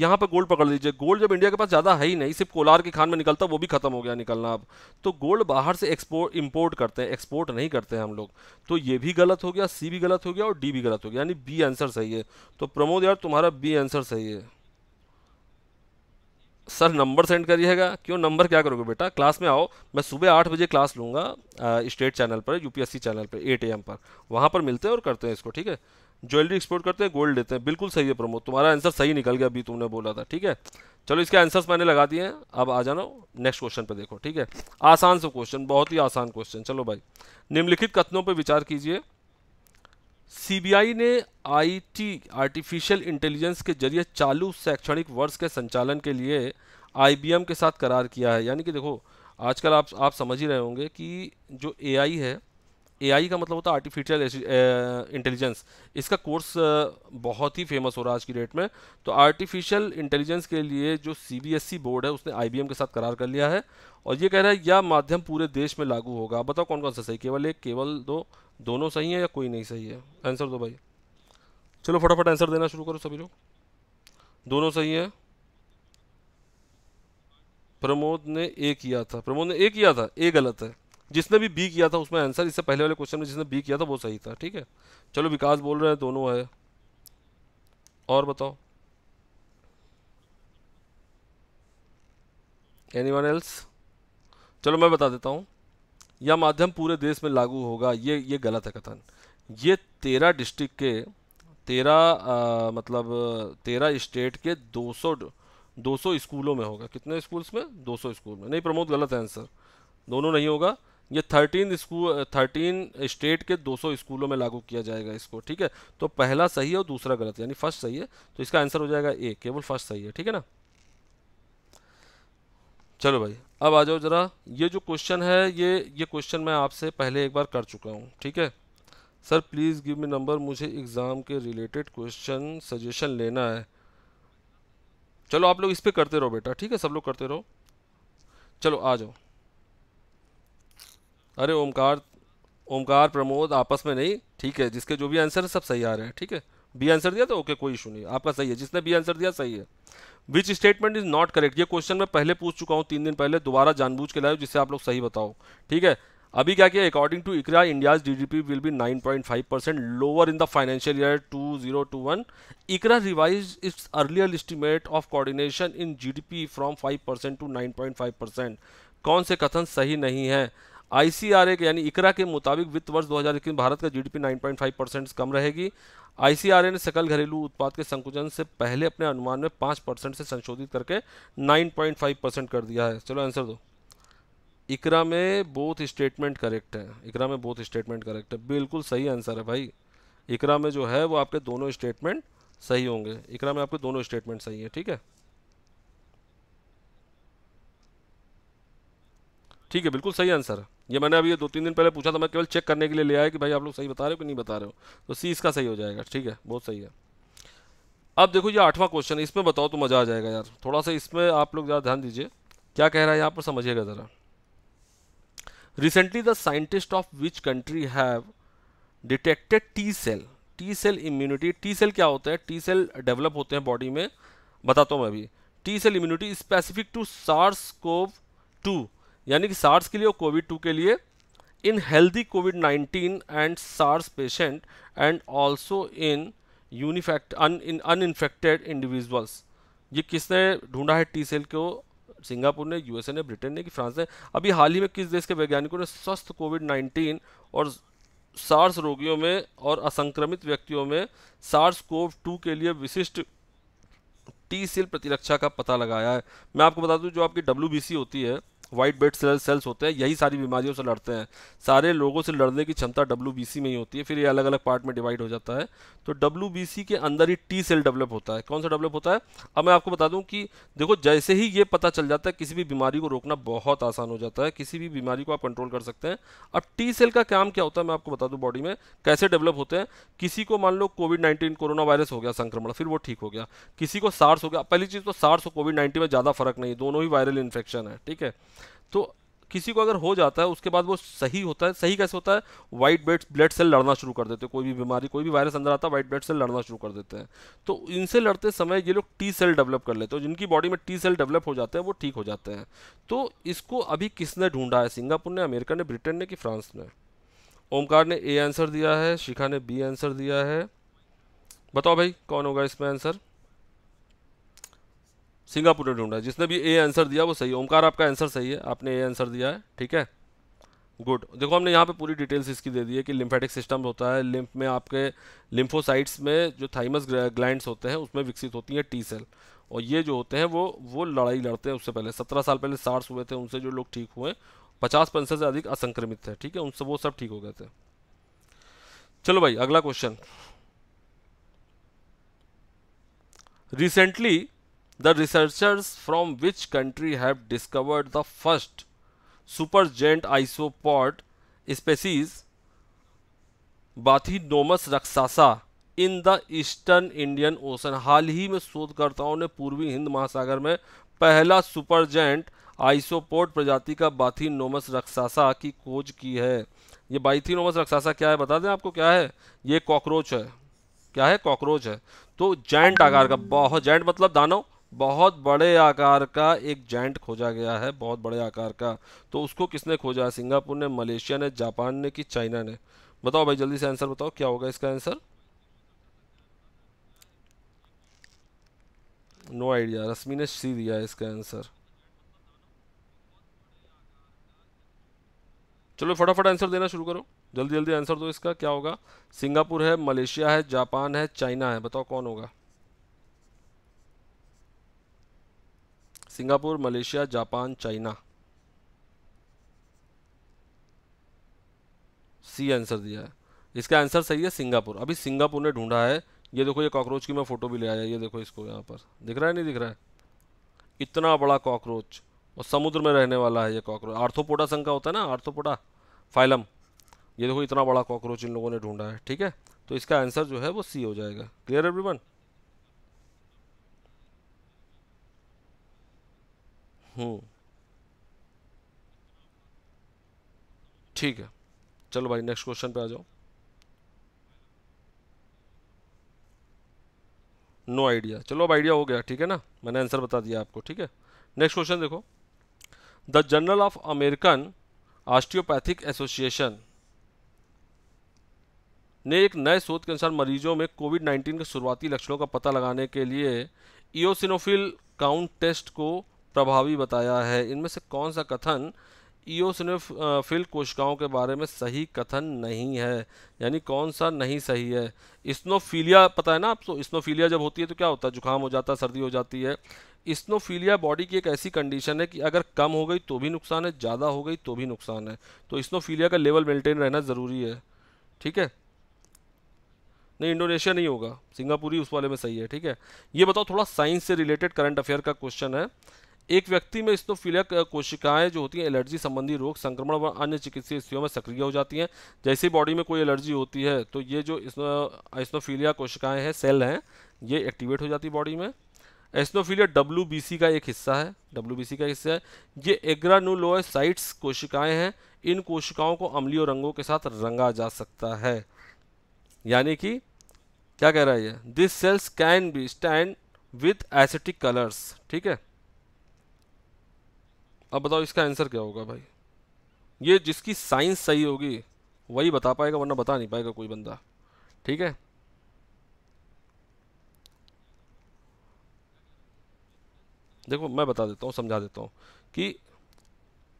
यहाँ पर गोल्ड पकड़ लीजिए गोल्ड जब इंडिया के पास ज़्यादा है ही नहीं सिर्फ कोलार की खान में निकलता वो भी खत्म हो गया निकलना अब तो गोल्ड बाहर से एक्सपोर्ट इम्पोर्ट करते हैं एक्सपोर्ट नहीं करते हैं हम लोग तो ये भी गलत हो गया सी भी गलत हो गया और डी भी गलत हो गया यानी बी आंसर सही है तो प्रमोद यार तुम्हारा बी आंसर सही है सर नंबर सेंड करिएगा क्यों नंबर क्या करोगे बेटा क्लास में आओ मैं सुबह आठ बजे क्लास लूँगा स्टेट चैनल पर यूपीएससी चैनल पर एट एम पर वहाँ पर मिलते हैं और करते हैं इसको ठीक है ज्वेलरी एक्सपोर्ट करते हैं गोल्ड लेते हैं बिल्कुल सही है प्रमोद तुम्हारा आंसर सही निकल गया अभी तुमने बोला था ठीक है चलो इसके आंसर्स मैंने लगा दिए हैं अब आ जाना नेक्स्ट क्वेश्चन पे देखो ठीक है आसान से क्वेश्चन बहुत ही आसान क्वेश्चन चलो भाई निम्नलिखित कथनों पर विचार कीजिए सी ने आई आर्टिफिशियल इंटेलिजेंस के जरिए चालू शैक्षणिक वर्ष के संचालन के लिए आई के साथ करार किया है यानी कि देखो आजकल आप आप समझ ही रहे होंगे कि जो ए है आई का मतलब होता है आर्टिफिशियल इंटेलिजेंस इसका कोर्स बहुत ही फेमस हो रहा है आज की डेट में तो आर्टिफिशियल इंटेलिजेंस के लिए जो ई बोर्ड e है उसने एम के साथ करार कर लिया है और ये कह रहा है यह माध्यम पूरे देश में लागू होगा बताओ कौन कौन सा सही केवल एक केवल दो दोनों सही है या कोई नहीं सही है आंसर दो भाई चलो फटाफट आंसर देना शुरू करो सभी लोग दोनों सही हैं प्रमोद ने ए किया था प्रमोद ने ए किया था ए गलत है जिसने भी बी किया था उसमें आंसर इससे पहले वाले क्वेश्चन में जिसने बी किया था वो सही था ठीक है चलो विकास बोल रहे हैं दोनों है और बताओ एनी वन एल्स चलो मैं बता देता हूँ यह माध्यम पूरे देश में लागू होगा ये ये गलत है कथन ये तेरह डिस्ट्रिक्ट के तेरह मतलब तेरह स्टेट के 200 200 स्कूलों में होगा कितने स्कूल्स में 200 स्कूल में नहीं प्रमोद गलत है आंसर दोनों नहीं होगा ये थर्टीन स्कूल थर्टीन स्टेट के 200 स्कूलों में लागू किया जाएगा इसको ठीक है तो पहला सही है और दूसरा गलत यानी फर्स्ट सही है तो इसका आंसर हो जाएगा ए केवल फर्स्ट सही है ठीक है ना चलो भाई अब आ जाओ जरा ये जो क्वेश्चन है ये ये क्वेश्चन मैं आपसे पहले एक बार कर चुका हूँ ठीक है sir please give me number मुझे एग्ज़ाम के रिलेटेड क्वेश्चन सजेशन लेना है चलो आप लोग इस पर करते रहो बेटा ठीक है सब लोग करते रहो चलो आ जाओ अरे ओमकार ओमकार प्रमोद आपस में नहीं ठीक है जिसके जो भी आंसर है सब सही आ रहे हैं ठीक है बी आंसर दिया तो ओके कोई इशू नहीं आपका सही है जिसने बी आंसर दिया सही है which statement is not correct ये क्वेश्चन मैं पहले पूछ चुका हूँ तीन दिन पहले दोबारा जानबूझ के लाए जिससे आप लोग सही बताओ ठीक है अभी क्या किया according to ICRA India's P will be 9.5 percent lower in the financial year 2021 ICRA revise its earlier estimate of coordination in GDP from 5 percent to 9.5 percent कौन से कथन सही नहीं है आईसीआरए के यानी इकरा के मुताबिक वित्त वर्ष 2021 भारत का जीडीपी 9.5 परसेंट कम रहेगी आईसीआरए ने सकल घरेलू उत्पाद के संकुचन से पहले अपने अनुमान में 5 परसेंट से संशोधित करके 9.5 परसेंट कर दिया है चलो आंसर दो इकरा में बोथ स्टेटमेंट करेक्ट है इकरा में बोथ स्टेटमेंट करेक्ट है बिल्कुल सही आंसर है भाई इकरा में जो है वो आपके दोनों स्टेटमेंट सही होंगे इकरा में आपके दोनों स्टेटमेंट सही है ठीक है ठीक है बिल्कुल सही आंसर है ये मैंने अभी ये दो तीन दिन पहले पूछा था मैं केवल चेक करने के लिए ले आया कि भाई आप लोग सही बता रहे हो कि नहीं बता रहे हो तो सी इसका सही हो जाएगा ठीक है बहुत सही है अब देखो ये आठवां क्वेश्चन इसमें बताओ तो मज़ा आ जाएगा यार थोड़ा सा इसमें आप लोग ज़्यादा ध्यान दीजिए क्या कह रहा है यहाँ पर समझिएगा ज़रा recently the scientist of which country have detected T cell T cell immunity T cell क्या होता है टी सेल डेवलप होते हैं बॉडी में बताता हूँ मैं अभी T cell immunity specific to SARS CoV two यानी कि सार्स के लिए और कोविड टू के लिए in healthy COVID nineteen and SARS patient and also in uninfected in infected individuals ये किसने ढूंढा है टी सेल को सिंगापुर ने यूएसए ने ब्रिटेन ने कि फ्रांस ने अभी हाल ही में किस देश के वैज्ञानिकों ने स्वस्थ कोविड 19 और सार्स रोगियों में और असंक्रमित व्यक्तियों में सार्स कोव टू के लिए विशिष्ट टी सेल प्रतिरक्षा का पता लगाया है मैं आपको बता दूं जो आपकी डब्ल्यू होती है व्हाइट बेड सेल सेल्स होते हैं यही सारी बीमारियों से लड़ते हैं सारे लोगों से लड़ने की क्षमता डब्ल्यू में ही होती है फिर ये अलग अलग पार्ट में डिवाइड हो जाता है तो डब्ल्यू के अंदर ही टी सेल डेवलप होता है कौन सा डेवलप होता है अब मैं आपको बता दूं कि देखो जैसे ही ये पता चल जाता है किसी भी बीमारी को रोकना बहुत आसान हो जाता है किसी भी बीमारी को आप कंट्रोल कर सकते हैं अब टी सेल का काम क्या होता है मैं आपको बता दूँ बॉडी में कैसे डेवलप होते हैं किसी को मान लो कोविड नाइन्टीन कोरोना वायरस हो गया संक्रमण फिर वो ठीक हो गया किसी को सार्स हो गया पहली चीज़ तो सार्स और कोविड नाइन्टीन में ज़्यादा फर्क नहीं दोनों ही वायरल इन्फेक्शन है ठीक है तो किसी को अगर हो जाता है उसके बाद वो सही होता है सही कैसे होता है वाइट ब्लड ब्लड सेल लड़ना शुरू कर देते हैं कोई भी बीमारी कोई भी वायरस अंदर आता है वाइट ब्लड सेल लड़ना शुरू कर देते हैं तो इनसे लड़ते समय ये लोग टी सेल डेवलप कर लेते हैं जिनकी बॉडी में टी सेल डेवलप हो जाते हैं वो ठीक हो जाते हैं तो इसको अभी किसने ढूंढा है सिंगापुर ने अमेरिका ने ब्रिटेन ने कि फ्रांस ने ओमकार ने ए आंसर दिया है शिखा ने बी आंसर दिया है बताओ भाई कौन होगा इसमें आंसर सिंगापुर ने ढूंढा जिसने भी ए आंसर दिया वो सही है ओमकार आपका आंसर सही है आपने ए आंसर दिया है ठीक है गुड देखो हमने यहाँ पे पूरी डिटेल्स इसकी दे दी है कि लिम्फेटिक सिस्टम होता है लिम्फ में आपके लिम्फोसाइट्स में जो थाइमस ग्लैंड्स होते हैं उसमें विकसित होती हैं टी सेल और ये जो होते हैं वो वो लड़ाई लड़ते हैं उससे पहले सत्रह साल पहले सार्स हुए थे उनसे जो लोग ठीक हुए पचास पैंसठ से अधिक असंक्रमित थे ठीक है उनसे वो सब ठीक हो गए थे चलो भाई अगला question recently The researchers from which country have discovered the first supergiant isopod species Bathynomus raksasa in the eastern Indian ocean हाल ही में शोधकर्ताओं ने पूर्वी हिंद महासागर में पहला सुपरजेंट आइसोपोर्ट प्रजाति का बाथीनोमस रक्सासा की खोज की है ये बाइथीनोमस रक्सासा क्या है बता दें आपको क्या है ये कॉकरोच है क्या है कॉकरोच है तो जैंट आकार का बहुत जैंट मतलब दानव बहुत बड़े आकार का एक जैंट खोजा गया है बहुत बड़े आकार का तो उसको किसने खोजा है सिंगापुर ने मलेशिया ने जापान ने कि चाइना ने बताओ भाई जल्दी से आंसर बताओ क्या होगा इसका आंसर नो आइडिया रश्मि ने सी दिया है इसका आंसर चलो फटाफट आंसर देना शुरू करो जल्दी जल्दी आंसर दो इसका क्या होगा सिंगापुर है मलेशिया है जापान है चाइना है बताओ कौन होगा Singapore Malaysia Japan China C answer दिया है इसका आंसर सही है सिंगापुर अभी सिंगापुर ने ढूंढा है ये देखो ये कॉकरोच की मैं फ़ोटो भी ले आया ये देखो इसको यहाँ पर दिख रहा है नहीं दिख रहा है इतना बड़ा कॉकरोच और समुद्र में रहने वाला है ये कॉकरोच आर्थोपोडा संघ का होता है ना आर्थोपोडा फाइलम ये देखो इतना बड़ा कॉकरोच इन लोगों ने ढूंढा है ठीक है तो इसका आंसर जो है वो सी हो जाएगा क्लियर एवरी हूँ ठीक है चलो भाई नेक्स्ट क्वेश्चन पे आ जाओ नो आइडिया चलो अब आइडिया हो गया ठीक है ना मैंने आंसर बता दिया आपको ठीक है नेक्स्ट क्वेश्चन देखो the journal of American osteopathic association ने एक नए शोध के अनुसार मरीजों में कोविड 19 के शुरुआती लक्षणों का पता लगाने के लिए ईओसिनोफिल काउंट टेस्ट को प्रभावी बताया है इनमें से कौन सा कथन ईओसिनोफिल कोशिकाओं के बारे में सही कथन नहीं है यानी कौन सा नहीं सही है स्नोफीलिया पता है ना आपको तो स्नोफीलिया जब होती है तो क्या होता है जुकाम हो जाता है सर्दी हो जाती है स्नोफीलिया बॉडी की एक ऐसी कंडीशन है कि अगर कम हो गई तो भी नुकसान है ज़्यादा हो गई तो भी नुकसान है तो स्नोफीलिया का लेवल मेंटेन रहना ज़रूरी है ठीक है नहीं इंडोनेशिया नहीं होगा सिंगापुर ही उस वाले में सही है ठीक है ये बताओ थोड़ा साइंस से रिलेटेड करंट अफेयर का क्वेश्चन है एक व्यक्ति में स्नोफिलिया कोशिकाएं जो होती हैं एलर्जी संबंधी रोग संक्रमण व अन्य चिकित्सीय स्थितियों में सक्रिय हो जाती हैं जैसे बॉडी में कोई एलर्जी होती है तो ये जो स्नोफिलिया कोशिकाएं हैं सेल हैं ये एक्टिवेट हो जाती है बॉडी में एस्नोफीलिया डब्ल्यू का एक हिस्सा है डब्ल्यू का हिस्सा है ये एग्रानुलोसाइट्स कोशिकाएँ हैं इन कोशिकाओं को अम्लीय रंगों के साथ रंगा जा सकता है यानी कि क्या कह रहा है ये this cells can be stand with acetic colours ठीक है अब बताओ इसका आंसर क्या होगा भाई ये जिसकी साइंस सही होगी वही बता पाएगा वरना बता नहीं पाएगा कोई बंदा ठीक है देखो मैं बता देता हूँ समझा देता हूँ कि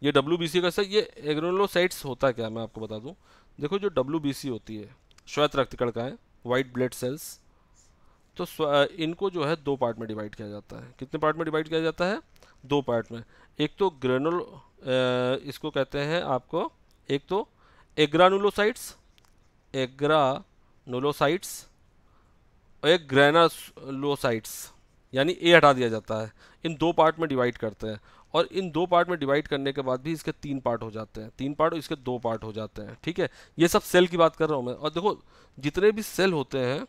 ये डब्ल्यू बी सी का सर ये एग्रोलोसाइट्स होता है क्या मैं आपको बता दूँ देखो जो डब्ल्यू बी सी होती है श्वेत रक्त का है वाइट ब्लड सेल्स तो इनको जो है दो पार्ट में डिवाइड किया जाता है कितने पार्ट में डिवाइड किया जाता है दो पार्ट में एक तो ग्रेनुल इसको कहते हैं आपको एक तो एग्रानुलोसाइट्स एग्रानुलोसाइट्स और एक ग्रेनालोसाइट्स यानी ए हटा दिया जाता है इन दो पार्ट में डिवाइड करते हैं और इन दो पार्ट में डिवाइड करने के बाद भी इसके तीन पार्ट हो जाते हैं तीन पार्ट और इसके दो पार्ट हो जाते हैं ठीक है ये सब सेल की बात कर रहा हूँ मैं और देखो जितने भी सेल होते हैं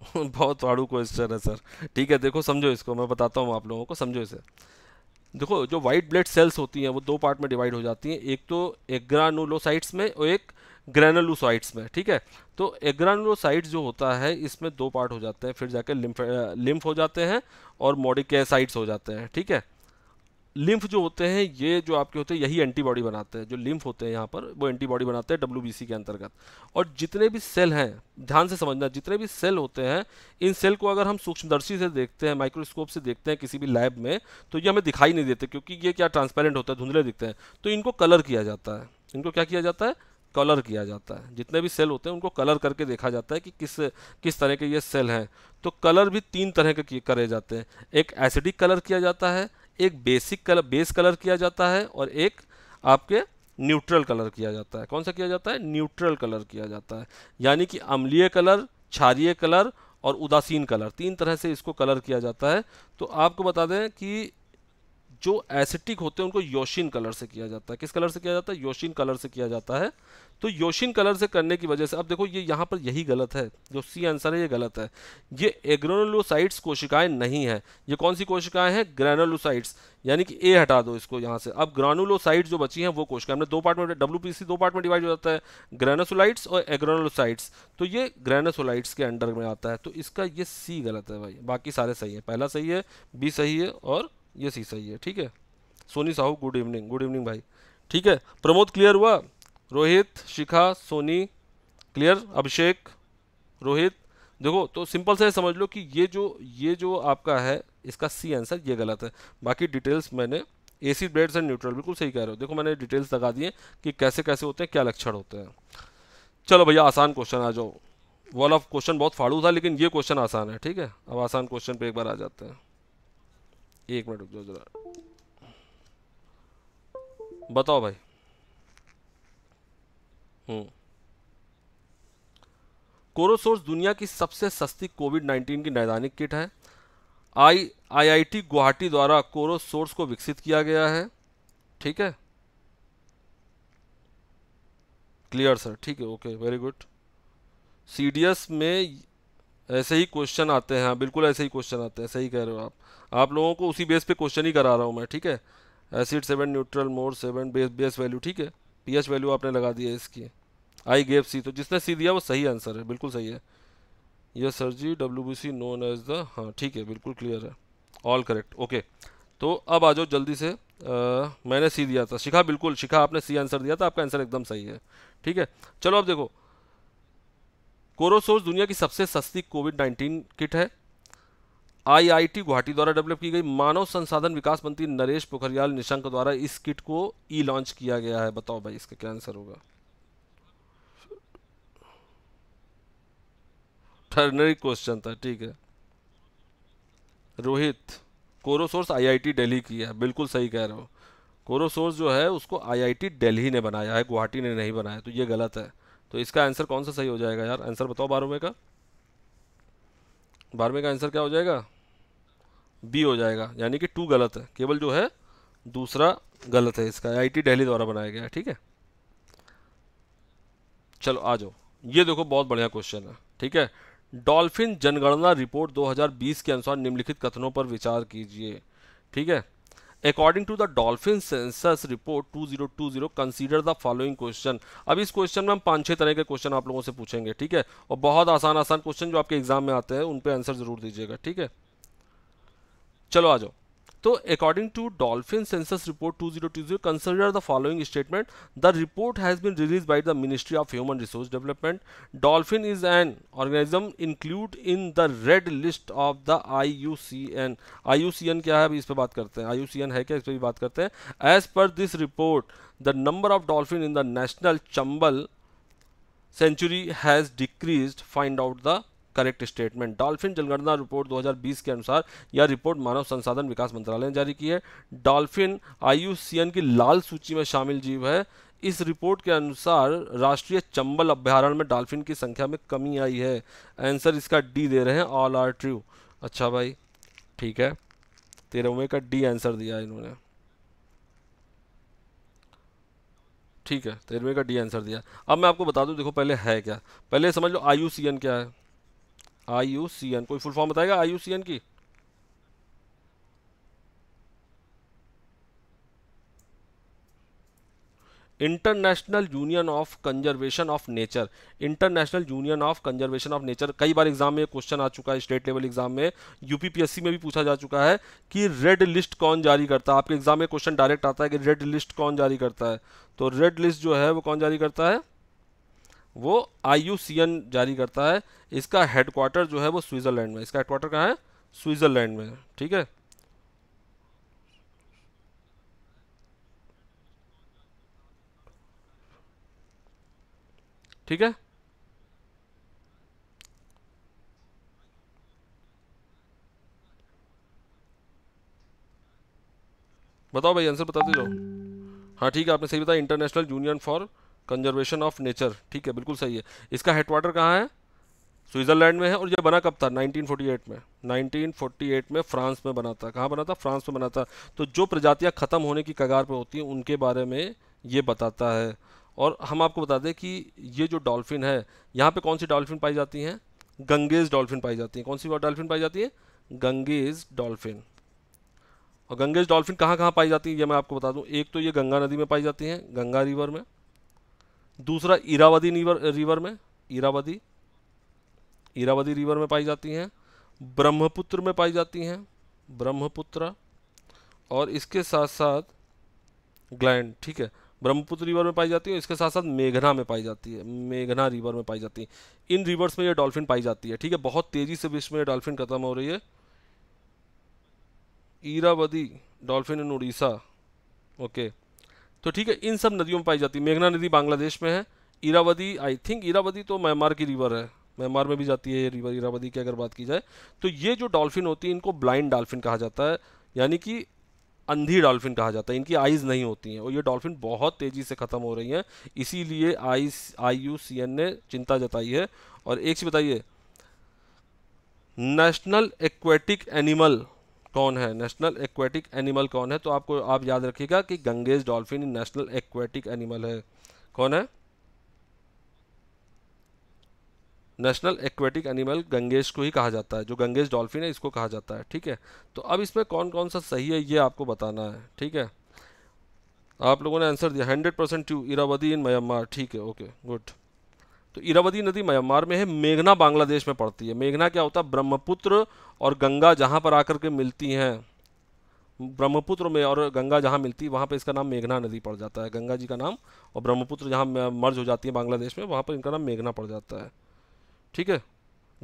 बहुत आड़ू क्वेश्चन है सर ठीक है देखो समझो इसको मैं बताता हूँ आप लोगों को समझो इसे देखो जो वाइट ब्लड सेल्स होती हैं वो दो पार्ट में डिवाइड हो जाती हैं एक तो एग्रानुलोसाइट्स में और एक ग्रैनुलोसाइट्स में ठीक है तो एग्रानुलोसाइट्स जो होता है इसमें दो पार्ट हो जाते हैं फिर जाकर लिम्फ लिम्फ हो जाते हैं और मोडिकसाइट्स हो जाते हैं ठीक है लिम्फ जो होते हैं ये जो आपके होते हैं यही एंटीबॉडी बनाते हैं जो लिम्फ होते हैं यहाँ पर वो एंटीबॉडी बनाते हैं डब्ल्यू के अंतर्गत और जितने भी सेल हैं ध्यान से समझना जितने भी सेल होते हैं इन सेल को अगर हम सूक्ष्मदर्शी से देखते हैं माइक्रोस्कोप से देखते हैं किसी भी लैब में तो ये हमें दिखाई नहीं देते क्योंकि ये क्या ट्रांसपेरेंट होता है धुंधले दिखते हैं तो इनको कलर किया जाता है इनको क्या किया जाता है कलर किया जाता है जितने भी सेल होते हैं उनको कलर करके देखा जाता है कि किस किस तरह के ये सेल हैं तो कलर भी तीन तरह के करे जाते हैं एक एसिडिक कलर किया जाता है एक बेसिक कलर बेस कलर किया जाता है और एक आपके न्यूट्रल कलर किया जाता है कौन सा किया जाता है न्यूट्रल कलर किया जाता है यानी कि अम्लीय कलर क्षारीय कलर और उदासीन कलर तीन तरह से इसको कलर किया जाता है तो आपको बता दें कि जो एसिटिक होते हैं उनको योशिन कलर से किया जाता है किस कलर से किया जाता है योशिन कलर से किया जाता है तो योशिन कलर से करने की वजह से अब देखो ये यहाँ पर यही गलत है जो सी आंसर है ये गलत है ये एग्रोनोलोसाइट्स कोशिकाएं नहीं है ये कौन सी कोशिकाएं हैं ग्रैनोलोसाइट्स यानी कि ए हटा दो इसको यहाँ से अब ग्रानुलोसाइट्स जो बची हैं वो कोशिका हमने दो पार्ट में डब्ल्यू दो पार्ट में डिवाइड हो जाता है ग्रेनोसोलाइट्स और एग्रोनोलोसाइट्स तो ये ग्रेनोसोलाइट्स के अंडर में आता है तो इसका ये सी गलत है भाई बाकी सारे सही है पहला सही है बी सही है और ये सही सही है ठीक है Soni Sahu good evening good evening भाई ठीक है प्रमोद क्लियर हुआ रोहित शिखा सोनी क्लियर अभिषेक रोहित देखो तो सिंपल से समझ लो कि ये जो ये जो आपका है इसका सी आंसर ये गलत है बाकी डिटेल्स मैंने सी ब्रेड्स एंड न्यूट्रल बिल्कुल सही कह रहे हो देखो मैंने डिटेल्स लगा दिए कि कैसे कैसे होते हैं क्या लक्षण होते हैं चलो भैया आसान क्वेश्चन आ जाओ वॉल ऑफ क्वेश्चन बहुत फाड़ू था लेकिन ये क्वेश्चन आसान है ठीक है अब आसान क्वेश्चन पे एक बार आ जाते हैं एक मिनट रुक जाओ जरा बताओ भाई हम्म कोरोसोर्स दुनिया की सबसे सस्ती कोविड 19 की नैदानिक किट है आई आईआईटी गुवाहाटी द्वारा कोरोसोर्स को विकसित किया गया है ठीक है क्लियर सर ठीक है ओके वेरी गुड सीडीएस में ऐसे ही क्वेश्चन आते हैं हाँ, बिल्कुल ऐसे ही क्वेश्चन आते हैं सही कह रहे हो आप आप लोगों को उसी बेस पे क्वेश्चन ही करा रहा हूँ मैं ठीक है acid seven neutral more seven base base value ठीक है पीएच वैल्यू आपने लगा दिया इसकी आई गेव सी तो जिसने सी दिया वो सही आंसर है बिल्कुल सही है yes sir ji W B C known as the हाँ ठीक है बिल्कुल क्लियर है ऑल करेक्ट ओके तो अब आ जाओ जल्दी से आ, मैंने सी दिया था शिखा बिल्कुल शिखा आपने सी आंसर दिया था आपका आंसर एकदम सही है ठीक है चलो अब देखो कोरोसोर्स दुनिया की सबसे सस्ती कोविड नाइन्टीन किट है आईआईटी गुवाहाटी द्वारा डेवलप की गई मानव संसाधन विकास मंत्री नरेश पोखरियाल निशंक द्वारा इस किट को ई लॉन्च किया गया है बताओ भाई इसका क्या आंसर होगा टर्नरी क्वेश्चन था ठीक है रोहित कोरोसोर्स आईआईटी दिल्ली की है बिल्कुल सही कह रहे हो कोरोसोर्स जो है उसको आईआईटी दिल्ली ने बनाया है गुवाहाटी ने नहीं बनाया तो ये गलत है तो इसका आंसर कौन सा सही हो जाएगा यार आंसर बताओ बारहवें का बारहवें का आंसर क्या हो जाएगा बी हो जाएगा यानी कि टू गलत है केवल जो है दूसरा गलत है इसका आई टी दिल्ली द्वारा बनाया गया है ठीक है चलो आ जाओ ये देखो बहुत बढ़िया क्वेश्चन है ठीक है डॉल्फिन जनगणना रिपोर्ट 2020 के अनुसार निम्नलिखित कथनों पर विचार कीजिए ठीक है according to the dolphin census report 2020 consider the following question अब इस क्वेश्चन में हम पांच छह तरह के क्वेश्चन आप लोगों से पूछेंगे ठीक है और बहुत आसान आसान क्वेश्चन जो आपके एग्जाम में आते हैं उन पर आंसर जरूर दीजिएगा ठीक है चलो आ जाओ तो according to dolphin census report 2020 consider the following statement the report has been released by the ministry of human resource development dolphin is an organism include in the red list of the I U C N I U C N क्या है अभी इस पर बात करते हैं आई U C N है क्या इस पर भी बात करते हैं as per this report the number of dolphin in the national Chambal sanctuary has decrease find out the correct statement dolphin जनगणना रिपोर्ट 2020 के अनुसार यह रिपोर्ट मानव संसाधन विकास मंत्रालय ने जारी की है डॉल्फिन आईयूसीएन की लाल सूची में शामिल जीव है इस रिपोर्ट के अनुसार राष्ट्रीय चंबल अभ्यारण में डॉल्फिन की संख्या में कमी आई है आंसर इसका डी दे रहे हैं ऑल आर ट्रू अच्छा भाई ठीक है तेरहवें का डी आंसर दिया इन्होंने ठीक है तेरहवें का डी आंसर दिया अब मैं आपको बता दूं देखो पहले है क्या पहले समझ लो आयु क्या है आई यू सी एन कोई फुल फॉर्म बताएगा आई यू सी एन की international union of conservation of nature international union of conservation of nature कई बार एग्जाम में क्वेश्चन आ चुका है स्टेट लेवल एग्जाम में यूपीपीएससी में भी पूछा जा चुका है कि रेड लिस्ट कौन जारी करता है आपके एग्जाम में क्वेश्चन डायरेक्ट आता है कि रेड लिस्ट कौन जारी करता है तो रेड लिस्ट जो है वो कौन जारी करता है वो आई जारी करता है इसका हेडक्वार्टर जो है वो स्विट्ज़रलैंड में इसका हेडक्वार्टर कहाँ है स्विट्ज़रलैंड में ठीक है ठीक है बताओ भाई आंसर बताते जाओ हाँ ठीक है आपने सही बताया international union for conservation of nature ठीक है बिल्कुल सही है इसका हेडक्वार्टर कहाँ है स्विट्ज़रलैंड में है और ये बना कब था 1948 में 1948 में फ्रांस में बना था कहाँ बना था फ्रांस में बना था तो जो प्रजातियाँ ख़त्म होने की कगार पर होती हैं उनके बारे में ये बताता है और हम आपको बता दें कि ये जो डॉल्फ़िन है यहाँ पर कौन सी डॉल्फ़िन पाई जाती हैं गंगेज डॉल्फ़िन पाई जाती हैं कौन सी डॉल्फ़िन पाई जाती है गंगेज डॉल्फ़िन और गंगेज डॉल्फ़िन कहाँ कहाँ पाई जाती है ये मैं आपको बता दूँ एक तो ये गंगा नदी में पाई जाती हैं गंगा रिवर में दूसरा इरावदी रिवर में इरावदी इरावदी रिवर में पाई जाती हैं ब्रह्मपुत्र में पाई जाती हैं ब्रह्मपुत्र और इसके साथ साथ ग्लैंड ठीक है ब्रह्मपुत्र रिवर में पाई जाती है इसके साथ साथ मेघना में पाई जाती है मेघना रिवर में पाई जाती है इन रिवर्स में ये डॉल्फिन पाई जाती है ठीक है बहुत तेज़ी से विश्व में डॉल्फिन खत्म हो रही है Irrawaddy dolphin in Orissa okay तो ठीक है इन सब नदियों में पाई जाती है मेघना नदी बांग्लादेश में है इरावदी आई थिंक इरावदी तो म्यांमार की रिवर है म्यांमार में भी जाती है ये रिवर इरावदी की अगर बात की जाए तो ये जो डॉल्फिन होती है इनको ब्लाइंड डॉल्फिन कहा जाता है यानी कि अंधी डॉल्फिन कहा जाता है इनकी आइज़ नहीं होती हैं और ये डॉल्फिन बहुत तेज़ी से ख़त्म हो रही हैं इसीलिए आई आई यू सी एन ने चिंता जताई है और एक चीज़ बताइए नेशनल एक्वेटिक एनिमल कौन है नेशनल एक्वेटिक एनिमल कौन है तो आपको आप याद रखिएगा कि Ganges dolphin national aquatic animal है कौन है नेशनल एक्वेटिक एनिमल गंगेश को ही कहा जाता है जो गंगेश डॉल्फिन है इसको कहा जाता है ठीक है तो अब इसमें कौन कौन सा सही है ये आपको बताना है ठीक है आप लोगों ने आंसर दिया hundred percent to Irrawaddy in Myanmar ठीक है ओके गुड तो इरावती नदी म्यांमार में है मेघना बांग्लादेश में पड़ती है मेघना क्या होता है ब्रह्मपुत्र और गंगा जहाँ पर आकर के मिलती हैं ब्रह्मपुत्र में और गंगा जहाँ मिलती है वहाँ पर इसका नाम मेघना नदी पड़ जाता है गंगा जी का नाम और ब्रह्मपुत्र जहाँ मर्ज हो जाती है बांग्लादेश में वहाँ पर इनका नाम मेघना पड़ जाता है ठीक है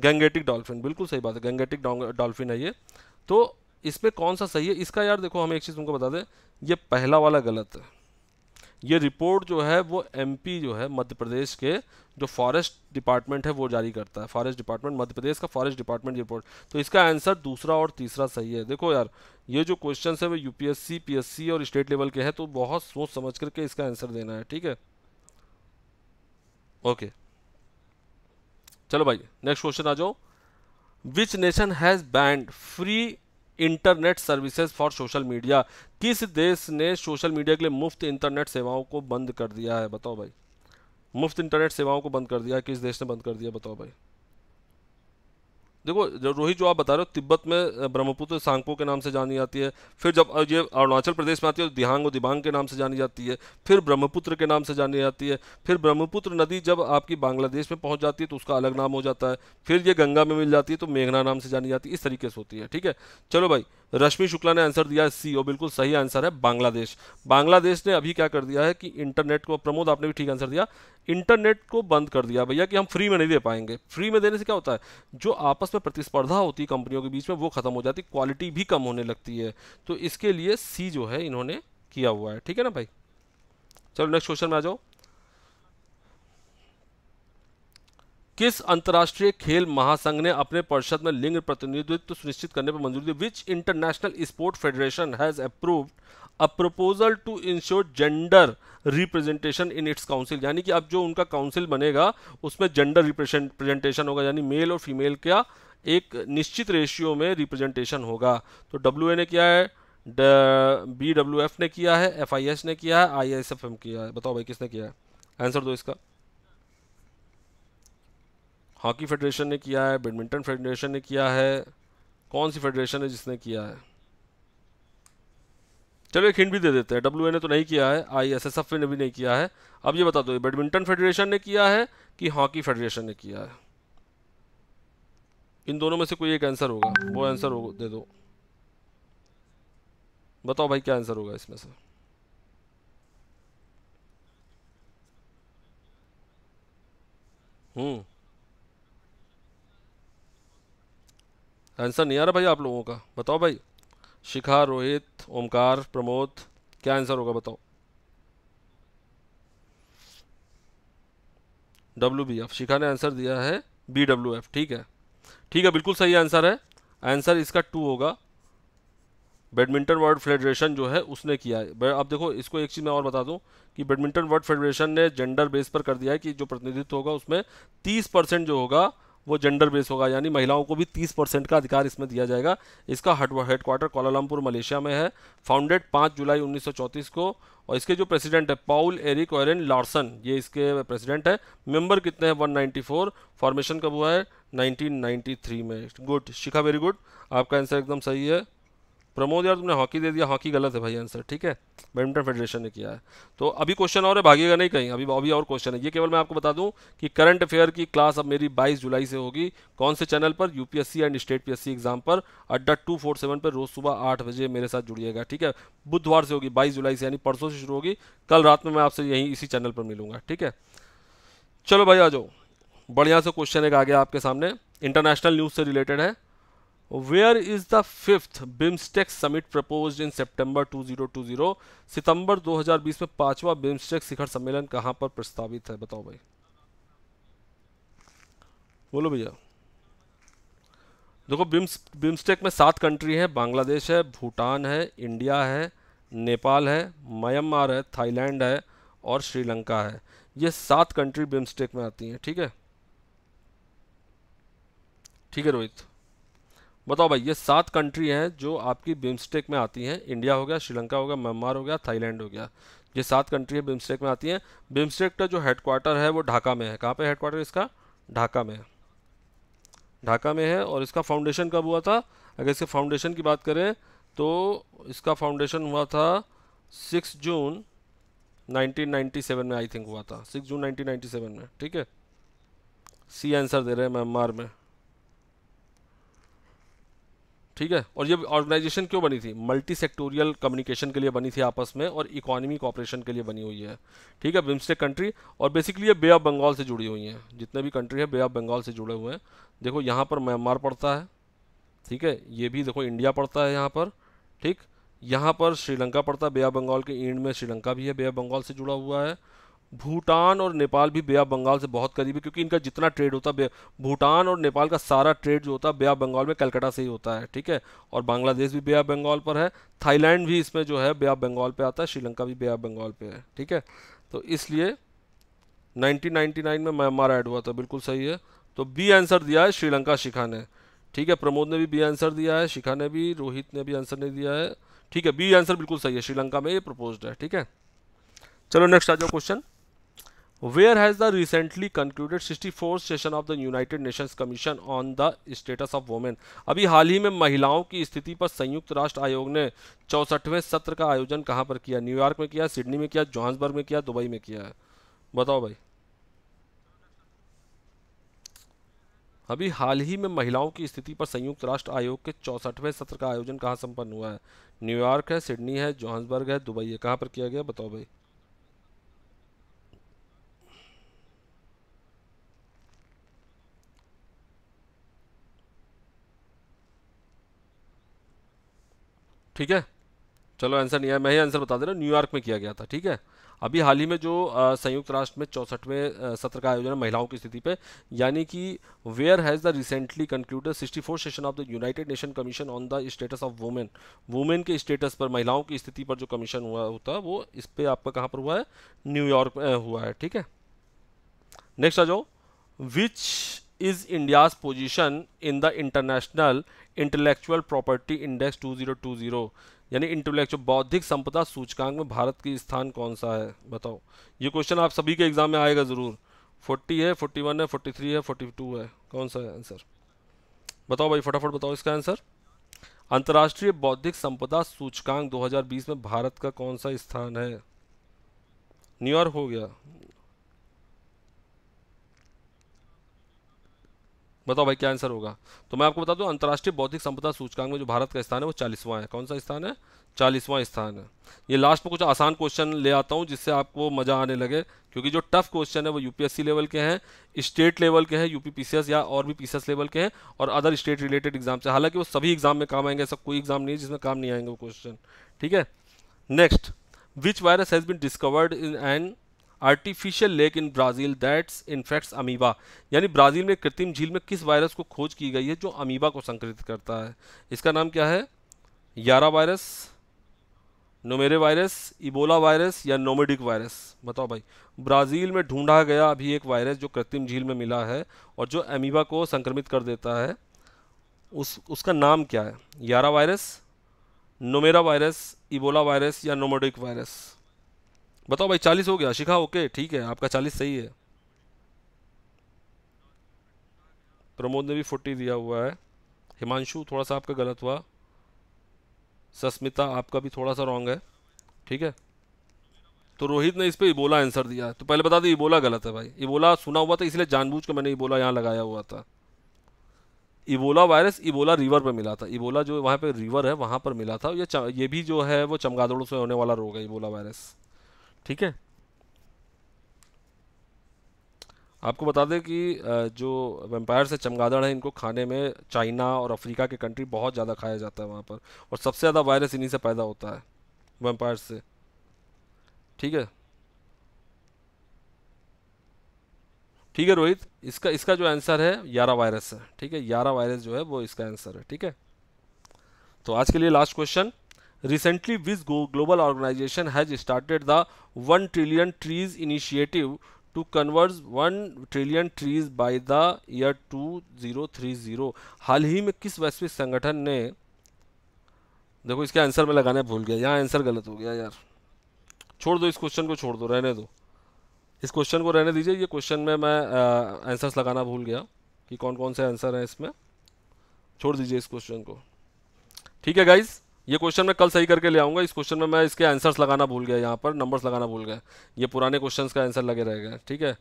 गैंगेटिक डॉल्फिन बिल्कुल सही बात है गैंगेटिक डॉल्फिन है ये तो इसमें कौन सा सही है इसका यार देखो हम एक चीज़ तुमको बता दें ये पहला वाला गलत है ये रिपोर्ट जो है वो एमपी जो है मध्य प्रदेश के जो फॉरेस्ट डिपार्टमेंट है वो जारी करता है फॉरेस्ट डिपार्टमेंट मध्य प्रदेश का फॉरेस्ट डिपार्टमेंट रिपोर्ट तो इसका आंसर दूसरा और तीसरा सही है देखो यार ये जो क्वेश्चन है वो यूपीएससी पीएससी और स्टेट लेवल के हैं तो बहुत सोच समझ करके इसका आंसर देना है ठीक है ओके चलो भाई नेक्स्ट क्वेश्चन आ जाओ which nation has banned free internet services for social media किस देश ने सोशल मीडिया के लिए मुफ्त इंटरनेट सेवाओं को बंद कर दिया है बताओ भाई मुफ्त इंटरनेट सेवाओं को बंद कर दिया किस देश ने बंद कर दिया बताओ भाई देखो जो रोहित जो आप बता रहे हो तिब्बत में ब्रह्मपुत्र सांगपो के नाम से जानी जाती है फिर जब ये अरुणाचल प्रदेश में आती है तो दिहांग और दिबांग के नाम से जानी जाती है फिर ब्रह्मपुत्र के नाम से जानी जाती है फिर ब्रह्मपुत्र नदी जब आपकी बांग्लादेश में पहुँच जाती है तो उसका अलग नाम हो जाता है फिर ये गंगा में मिल जाती है तो मेघना नाम से जानी जाती है इस तरीके से होती है ठीक है चलो भाई रश्मि शुक्ला ने आंसर दिया सी ओ बिल्कुल सही आंसर है बांग्लादेश बांग्लादेश ने अभी क्या कर दिया है कि इंटरनेट को प्रमोद आपने भी ठीक आंसर दिया इंटरनेट को बंद कर दिया भैया कि हम फ्री में नहीं दे पाएंगे फ्री में देने से क्या होता है जो आपस में प्रतिस्पर्धा होती है कंपनियों के बीच में वो खत्म हो जाती क्वालिटी भी कम होने लगती है तो इसके लिए सी जो है इन्होंने किया हुआ है ठीक है ना भाई चलो नेक्स्ट क्वेश्चन में आ जाओ किस अंतर्राष्ट्रीय खेल महासंघ ने अपने परिषद में लिंग प्रतिनिधित्व सुनिश्चित करने पर मंजूरी दी which international sport federation has approved a proposal to ensure gender representation in its council यानी कि अब जो उनका काउंसिल बनेगा उसमें जेंडर रिप्रेजेंटेशन होगा यानी मेल और फीमेल का एक निश्चित रेशियो में रिप्रेजेंटेशन होगा तो डब्ल्यू ने किया है बी डब्ल्यू एफ ने किया है एफ आई एस ने किया है आई एस एफ एम किया है बताओ भाई किसने किया है आंसर दो इसका हॉकी फेडरेशन ने किया है बैडमिंटन फेडरेशन ने किया है कौन सी फेडरेशन है जिसने किया है चलो एक हिंट भी दे देते हैं डब्ल्यू ने तो नहीं किया है आई एस एस एफ ने भी नहीं किया है अब ये बता दो बैडमिंटन फेडरेशन ने किया है कि हॉकी फेडरेशन ने किया है इन दोनों में से कोई एक आंसर होगा वो आंसर हो दे दो बताओ भाई क्या आंसर होगा इसमें से हम्म आंसर नहीं आ रहा भाई आप लोगों का बताओ भाई शिखा रोहित ओमकार प्रमोद क्या आंसर होगा बताओ डब्ल्यू बी एफ शिखा ने आंसर दिया है बी डब्ल्यू एफ ठीक है ठीक है बिल्कुल सही आंसर है आंसर इसका टू होगा बैडमिंटन वर्ल्ड फेडरेशन जो है उसने किया है अब देखो इसको एक चीज़ मैं और बता दूं कि बैडमिंटन वर्ल्ड फेडरेशन ने जेंडर बेस पर कर दिया है कि जो प्रतिनिधित्व होगा उसमें 30 परसेंट जो होगा वो जेंडर बेस होगा यानी महिलाओं को भी 30 परसेंट का अधिकार इसमें दिया जाएगा इसका हेडक्वार्टर कोलालमपुर मलेशिया में है फाउंडेड 5 जुलाई 1934 को और इसके जो प्रेसिडेंट है पाउल एरिक ओरेन लार्सन ये इसके प्रेसिडेंट है मेंबर कितने हैं 194 फॉर्मेशन कब हुआ है 1993 में गुड शिखा वेरी गुड आपका आंसर एकदम सही है प्रमोद यार तुमने हॉकी दे दिया हॉकी गलत है भाई आंसर ठीक है बैडमिंटन फेडरेशन ने किया है तो अभी क्वेश्चन और है भागेगा नहीं कहीं अभी अभी और क्वेश्चन है ये केवल मैं आपको बता दूं कि करंट अफेयर की क्लास अब मेरी 22 जुलाई से होगी कौन से चैनल पर UPSC and state PSC exam पर अड्डा टू फोर सेवन पर रोज सुबह आठ बजे मेरे साथ जुड़िएगा ठीक है बुधवार से होगी बाईस जुलाई से यानी परसों से शुरू होगी कल रात में मैं आपसे यहीं इसी चैनल पर मिलूंगा ठीक है चलो भाई आ जाओ बढ़िया से क्वेश्चन एक आ गया आपके सामने इंटरनेशनल न्यूज़ से रिलेटेड है fifth BIMSTEC summit propose in summit two zero two 2020 सितंबर 2020 में पांचवा बिम्स्टेक शिखर सम्मेलन कहां पर प्रस्तावित है बताओ भाई बोलो भैया देखो बिम्स बिम्स्टेक में सात कंट्री हैं बांग्लादेश है भूटान है इंडिया है नेपाल है म्यांमार है थाईलैंड है और श्रीलंका है ये सात कंट्री बिम्स्टेक में आती हैं ठीक है ठीक है रोहित बताओ भाई ये सात कंट्री हैं जो आपकी बिम्स्टेक में आती हैं इंडिया हो गया श्रीलंका हो गया म्यांमार हो गया थाईलैंड हो गया ये सात कंट्री है बिम्स्टेक में आती हैं बिम्स्टेक का जो हेडक्वार्टर है वो ढाका में है कहाँ पे हेडक्वार्टर इसका ढाका में है ढाका में है और इसका फाउंडेशन कब हुआ था अगर इसके फाउंडेशन की बात करें तो इसका फाउंडेशन हुआ था सिक्स जून नाइनटीन में आई थिंक हुआ था सिक्स जून नाइनटीन में ठीक है सी आंसर दे रहे हैं म्यांमार में ठीक है और ये ऑर्गेनाइजेशन क्यों बनी थी मल्टी सेक्टोरियल कम्युनिकेशन के लिए बनी थी आपस में और इकोनॉमी कॉपरेशन के लिए बनी हुई है ठीक है बिम्स्टेक कंट्री और बेसिकली ये बे ऑफ बंगाल से जुड़ी हुई हैं जितने भी कंट्री है बे ऑफ बंगाल से जुड़े हुए हैं देखो यहाँ पर म्यांमार पड़ता है ठीक है ये भी देखो इंडिया पड़ता है यहाँ पर ठीक यहाँ पर श्रीलंका पड़ता है बे ऑफ बंगाल के इंड में श्रीलंका भी है बे ऑफ बंगाल से जुड़ा हुआ है भूटान और नेपाल भी बया बंगाल से बहुत करीब है क्योंकि इनका जितना ट्रेड होता है भूटान और नेपाल का सारा ट्रेड जो होता है बया बंगाल में कलकत्ता से ही होता है ठीक है और बांग्लादेश भी बया बंगाल पर है थाईलैंड भी इसमें जो है बया बंगाल पे आता है श्रीलंका भी बया बंगाल पे है ठीक है तो इसलिए नाइनटीन में म्यांमार ऐड हुआ था बिल्कुल सही है तो बी आंसर दिया है श्रीलंका शिखा ने ठीक है प्रमोद ने भी बी आंसर दिया है शिखा ने भी रोहित ने भी आंसर नहीं दिया है ठीक है बी आंसर बिल्कुल सही है श्रीलंका में ये प्रपोज है ठीक है चलो नेक्स्ट आ जाओ question where the recently recently concluded 64th session of the United Nations commission on the status of women अभी हाल ही में महिलाओं की स्थिति पर संयुक्त राष्ट्र आयोग ने चौसठवें सत्र का आयोजन कहां पर किया न्यूयॉर्क में किया सिडनी में किया जोहान्सबर्ग में किया दुबई में किया बताओ भाई अभी हाल ही में महिलाओं की स्थिति पर संयुक्त राष्ट्र आयोग के चौसठवें सत्र का आयोजन कहाँ संपन्न हुआ है न्यूयॉर्क है सिडनी है जोहान्सबर्ग है दुबई है कहाँ पर किया गया बताओ भाई ठीक है चलो आंसर नहीं आया मैं ही आंसर बता दे रहा हूँ न्यूयॉर्क में किया गया था ठीक है अभी हाल ही में जो संयुक्त राष्ट्र में चौसठवें सत्र का आयोजन है महिलाओं की स्थिति पे यानी कि where has the recently concluded sixty four session of the United Nation commission on the status of women women के स्टेटस पर महिलाओं की स्थिति पर जो कमीशन हुआ होता है वो इस पर आपका कहाँ पर हुआ है न्यूयॉर्क में हुआ है ठीक है नेक्स्ट आ जाओ which is India's position in the international intellectual property index 2020 यानी इंटेलेक्चुअल बौद्धिक संपदा सूचकांक में भारत की स्थान कौन सा है बताओ ये क्वेश्चन आप सभी के एग्जाम में आएगा ज़रूर 40 है 41 है 43 है 42 है कौन सा है आंसर बताओ भाई फटाफट बताओ इसका आंसर अंतर्राष्ट्रीय बौद्धिक संपदा सूचकांक दो में भारत का कौन सा स्थान है न्यूयॉर्क हो गया बताओ भाई क्या आंसर होगा तो मैं आपको बता दूं अंतर्राष्ट्रीय बौद्धिक संपदा सूचकांक में जो भारत का स्थान है वो चालीसवां है कौन सा स्थान है चालीसवां स्थान है ये लास्ट में कुछ आसान क्वेश्चन ले आता हूँ जिससे आपको मज़ा आने लगे क्योंकि जो टफ क्वेश्चन है वो यूपीएससी लेवल के हैं स्टेट लेवल के हैं यूपी पीसीएस या और भी पीसीएस लेवल के हैं और अदर स्टेट रिलेटेड एग्जाम से हालांकि वो सभी एग्जाम में काम आएंगे ऐसा कोई एग्जाम नहीं है जिसमें काम नहीं आएंगे वो क्वेश्चन ठीक है next which virus has been discovered in and artificial lake in Brazil that's infects amoeba यानी ब्राज़ील में कृत्रिम झील में किस वायरस को खोज की गई है जो अमीबा को संक्रमित करता है इसका नाम क्या है यारा वायरस नोमेरे वायरस इबोला वायरस या नोमेडिक वायरस बताओ भाई ब्राज़ील में ढूंढा गया अभी एक वायरस जो कृत्रिम झील में मिला है और जो अमीबा को संक्रमित कर देता है उस उसका नाम क्या है यारा वायरस नोमेरा वायरस इबोला वायरस या नोमेडिक वायरस बताओ भाई चालीस हो गया शिखा ओके ठीक है आपका चालीस सही है प्रमोद ने भी फोर्टी दिया हुआ है हिमांशु थोड़ा सा आपका गलत हुआ सस्मिता आपका भी थोड़ा सा रॉन्ग है ठीक है तो रोहित ने इस पर इबोला आंसर दिया तो पहले बता दें इबोला गलत है भाई इबोला सुना हुआ था इसलिए जानबूझ के मैंने इबोला यहाँ लगाया हुआ था इबोला वायरस इबोला रिवर पर मिला था इबोला जो वहाँ पर रिवर है वहाँ पर मिला था ये ये भी जो है वो चमगादड़ों से होने वाला रोग है इबोला वायरस ठीक है आपको बता दें कि जो वेम्पायर से चमगादड़ हैं इनको खाने में चाइना और अफ्रीका के कंट्री बहुत ज़्यादा खाया जाता है वहाँ पर और सबसे ज़्यादा वायरस इन्हीं से पैदा होता है वेम्पायर से ठीक है ठीक है रोहित इसका इसका जो आंसर है यारा वायरस है ठीक है यारा वायरस जो है वो इसका आंसर है ठीक है तो आज के लिए last question Recently, Viz Global Organization has started the 1 trillion trees initiative to convert 1 trillion trees by the year 2030. हाल ही में किस वैश्विक संगठन ने देखो इसके आंसर में लगाने भूल गया यहाँ आंसर गलत हो गया यार छोड़ दो इस क्वेश्चन को छोड़ दो रहने दो इस क्वेश्चन को रहने दीजिए ये क्वेश्चन में मैं आंसर्स लगाना भूल गया कि कौन कौन से आंसर हैं इसमें छोड़ दीजिए इस क्वेश्चन को ठीक है गाइज़ ये क्वेश्चन मैं कल सही करके ले आऊँगा इस क्वेश्चन में मैं इसके आंसर्स लगाना भूल गया यहाँ पर नंबर्स लगाना भूल गया ये पुराने क्वेश्चन का आंसर लगे रहेगा ठीक है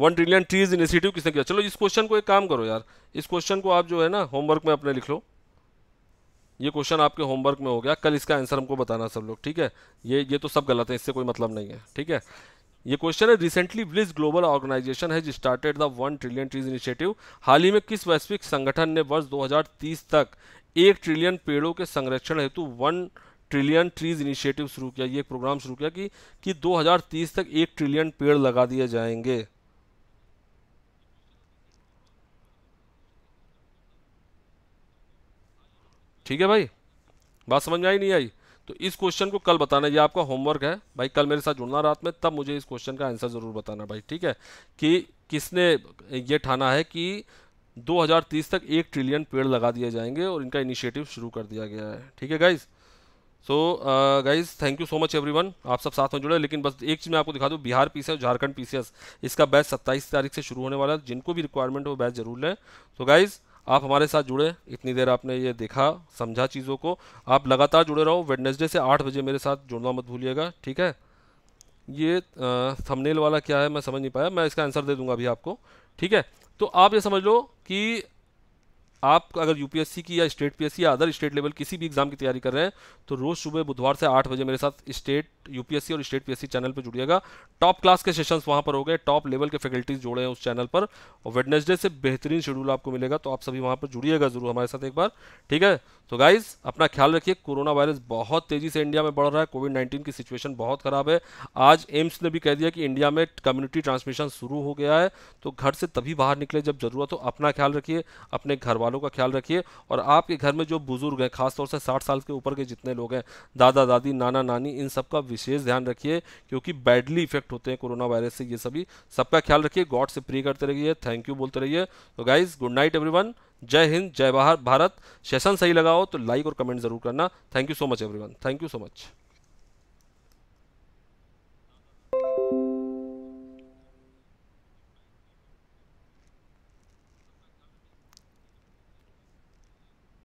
वन ट्रिलियन ट्रीज इनिशिएटिव किसने किया चलो इस क्वेश्चन को एक काम करो यार इस क्वेश्चन को आप जो है ना होमवर्क में अपने लिख लो ये क्वेश्चन आपके होमवर्क में हो गया कल इसका आंसर हमको बताना सब लोग ठीक है ये ये तो सब गलत है इससे कोई मतलब नहीं है ठीक है ये क्वेश्चन है recently which global organization has started the one trillion trees initiative हाल ही में किस वैश्विक संगठन ने वर्ष 2030 तक एक ट्रिलियन पेड़ों के संरक्षण हेतु वन ट्रिलियन ट्रीज इनिशिएटिव शुरू किया ये प्रोग्राम शुरू किया कि कि 2030 तक एक ट्रिलियन पेड़ लगा दिए जाएंगे ठीक है भाई बात समझ में आई नहीं आई तो इस क्वेश्चन को कल बताना ये आपका होमवर्क है भाई कल मेरे साथ जुड़ना रात में तब मुझे इस क्वेश्चन का आंसर ज़रूर बताना भाई ठीक है कि किसने ये ठाना है कि 2030 तक एक ट्रिलियन पेड़ लगा दिए जाएंगे और इनका इनिशिएटिव शुरू कर दिया गया है ठीक है guys so guys thank you so much everyone आप सब साथ में जुड़े लेकिन बस एक चीज़ मैं आपको दिखा दूँ बिहार पी और झारखंड पी इसका बैच सत्ताईस तारीख से शुरू होने वाला है जिनको भी रिक्वायरमेंट हो बैच जरूर लें तो गाइज़ आप हमारे साथ जुड़े इतनी देर आपने ये देखा समझा चीज़ों को आप लगातार जुड़े रहो वेडनेसडे से आठ बजे मेरे साथ जुड़ना मत भूलिएगा ठीक है ये थंबनेल uh, वाला क्या है मैं समझ नहीं पाया मैं इसका आंसर दे दूंगा अभी आपको ठीक है तो आप ये समझ लो कि आप अगर यूपीएससी की या स्टेट पीएससी या अदर स्टेट लेवल किसी भी एग्जाम की तैयारी कर रहे हैं तो रोज सुबह बुधवार से आठ बजे मेरे साथ स्टेट यूपीएससी और स्टेट पीएससी चैनल पर जुड़िएगा टॉप क्लास के सेशंस वहाँ पर हो गए टॉप लेवल के फैकल्टीज जोड़े हैं उस चैनल पर और वेडनेसडे से बेहतरीन शेड्यूल आपको मिलेगा तो आप सभी वहाँ पर जुड़िएगा जरूर हमारे साथ एक बार ठीक है तो गाइज अपना ख्याल रखिए कोरोना वायरस बहुत तेजी से इंडिया में बढ़ रहा है कोविड नाइन्टीन की सिचुएशन बहुत खराब है आज एम्स ने भी कह दिया कि इंडिया में कम्युनिटी ट्रांसमिशन शुरू हो गया है तो घर से तभी बाहर निकले जब जरूरत हो अपना ख्याल रखिए अपने घर वालों वालों का ख्याल रखिए और आपके घर में जो बुज़ुर्ग हैं खासतौर से साठ साल के ऊपर के जितने लोग हैं दादा दादी नाना नानी इन सब का विशेष ध्यान रखिए क्योंकि बैडली इफेक्ट होते हैं कोरोना वायरस से ये सभी सबका ख्याल रखिए गॉड से प्रे करते रहिए थैंक यू बोलते रहिए तो गाइज गुड नाइट एवरी जय हिंद जय भारत सेशन सही लगाओ तो लाइक और कमेंट जरूर करना thank you so much every thank you so much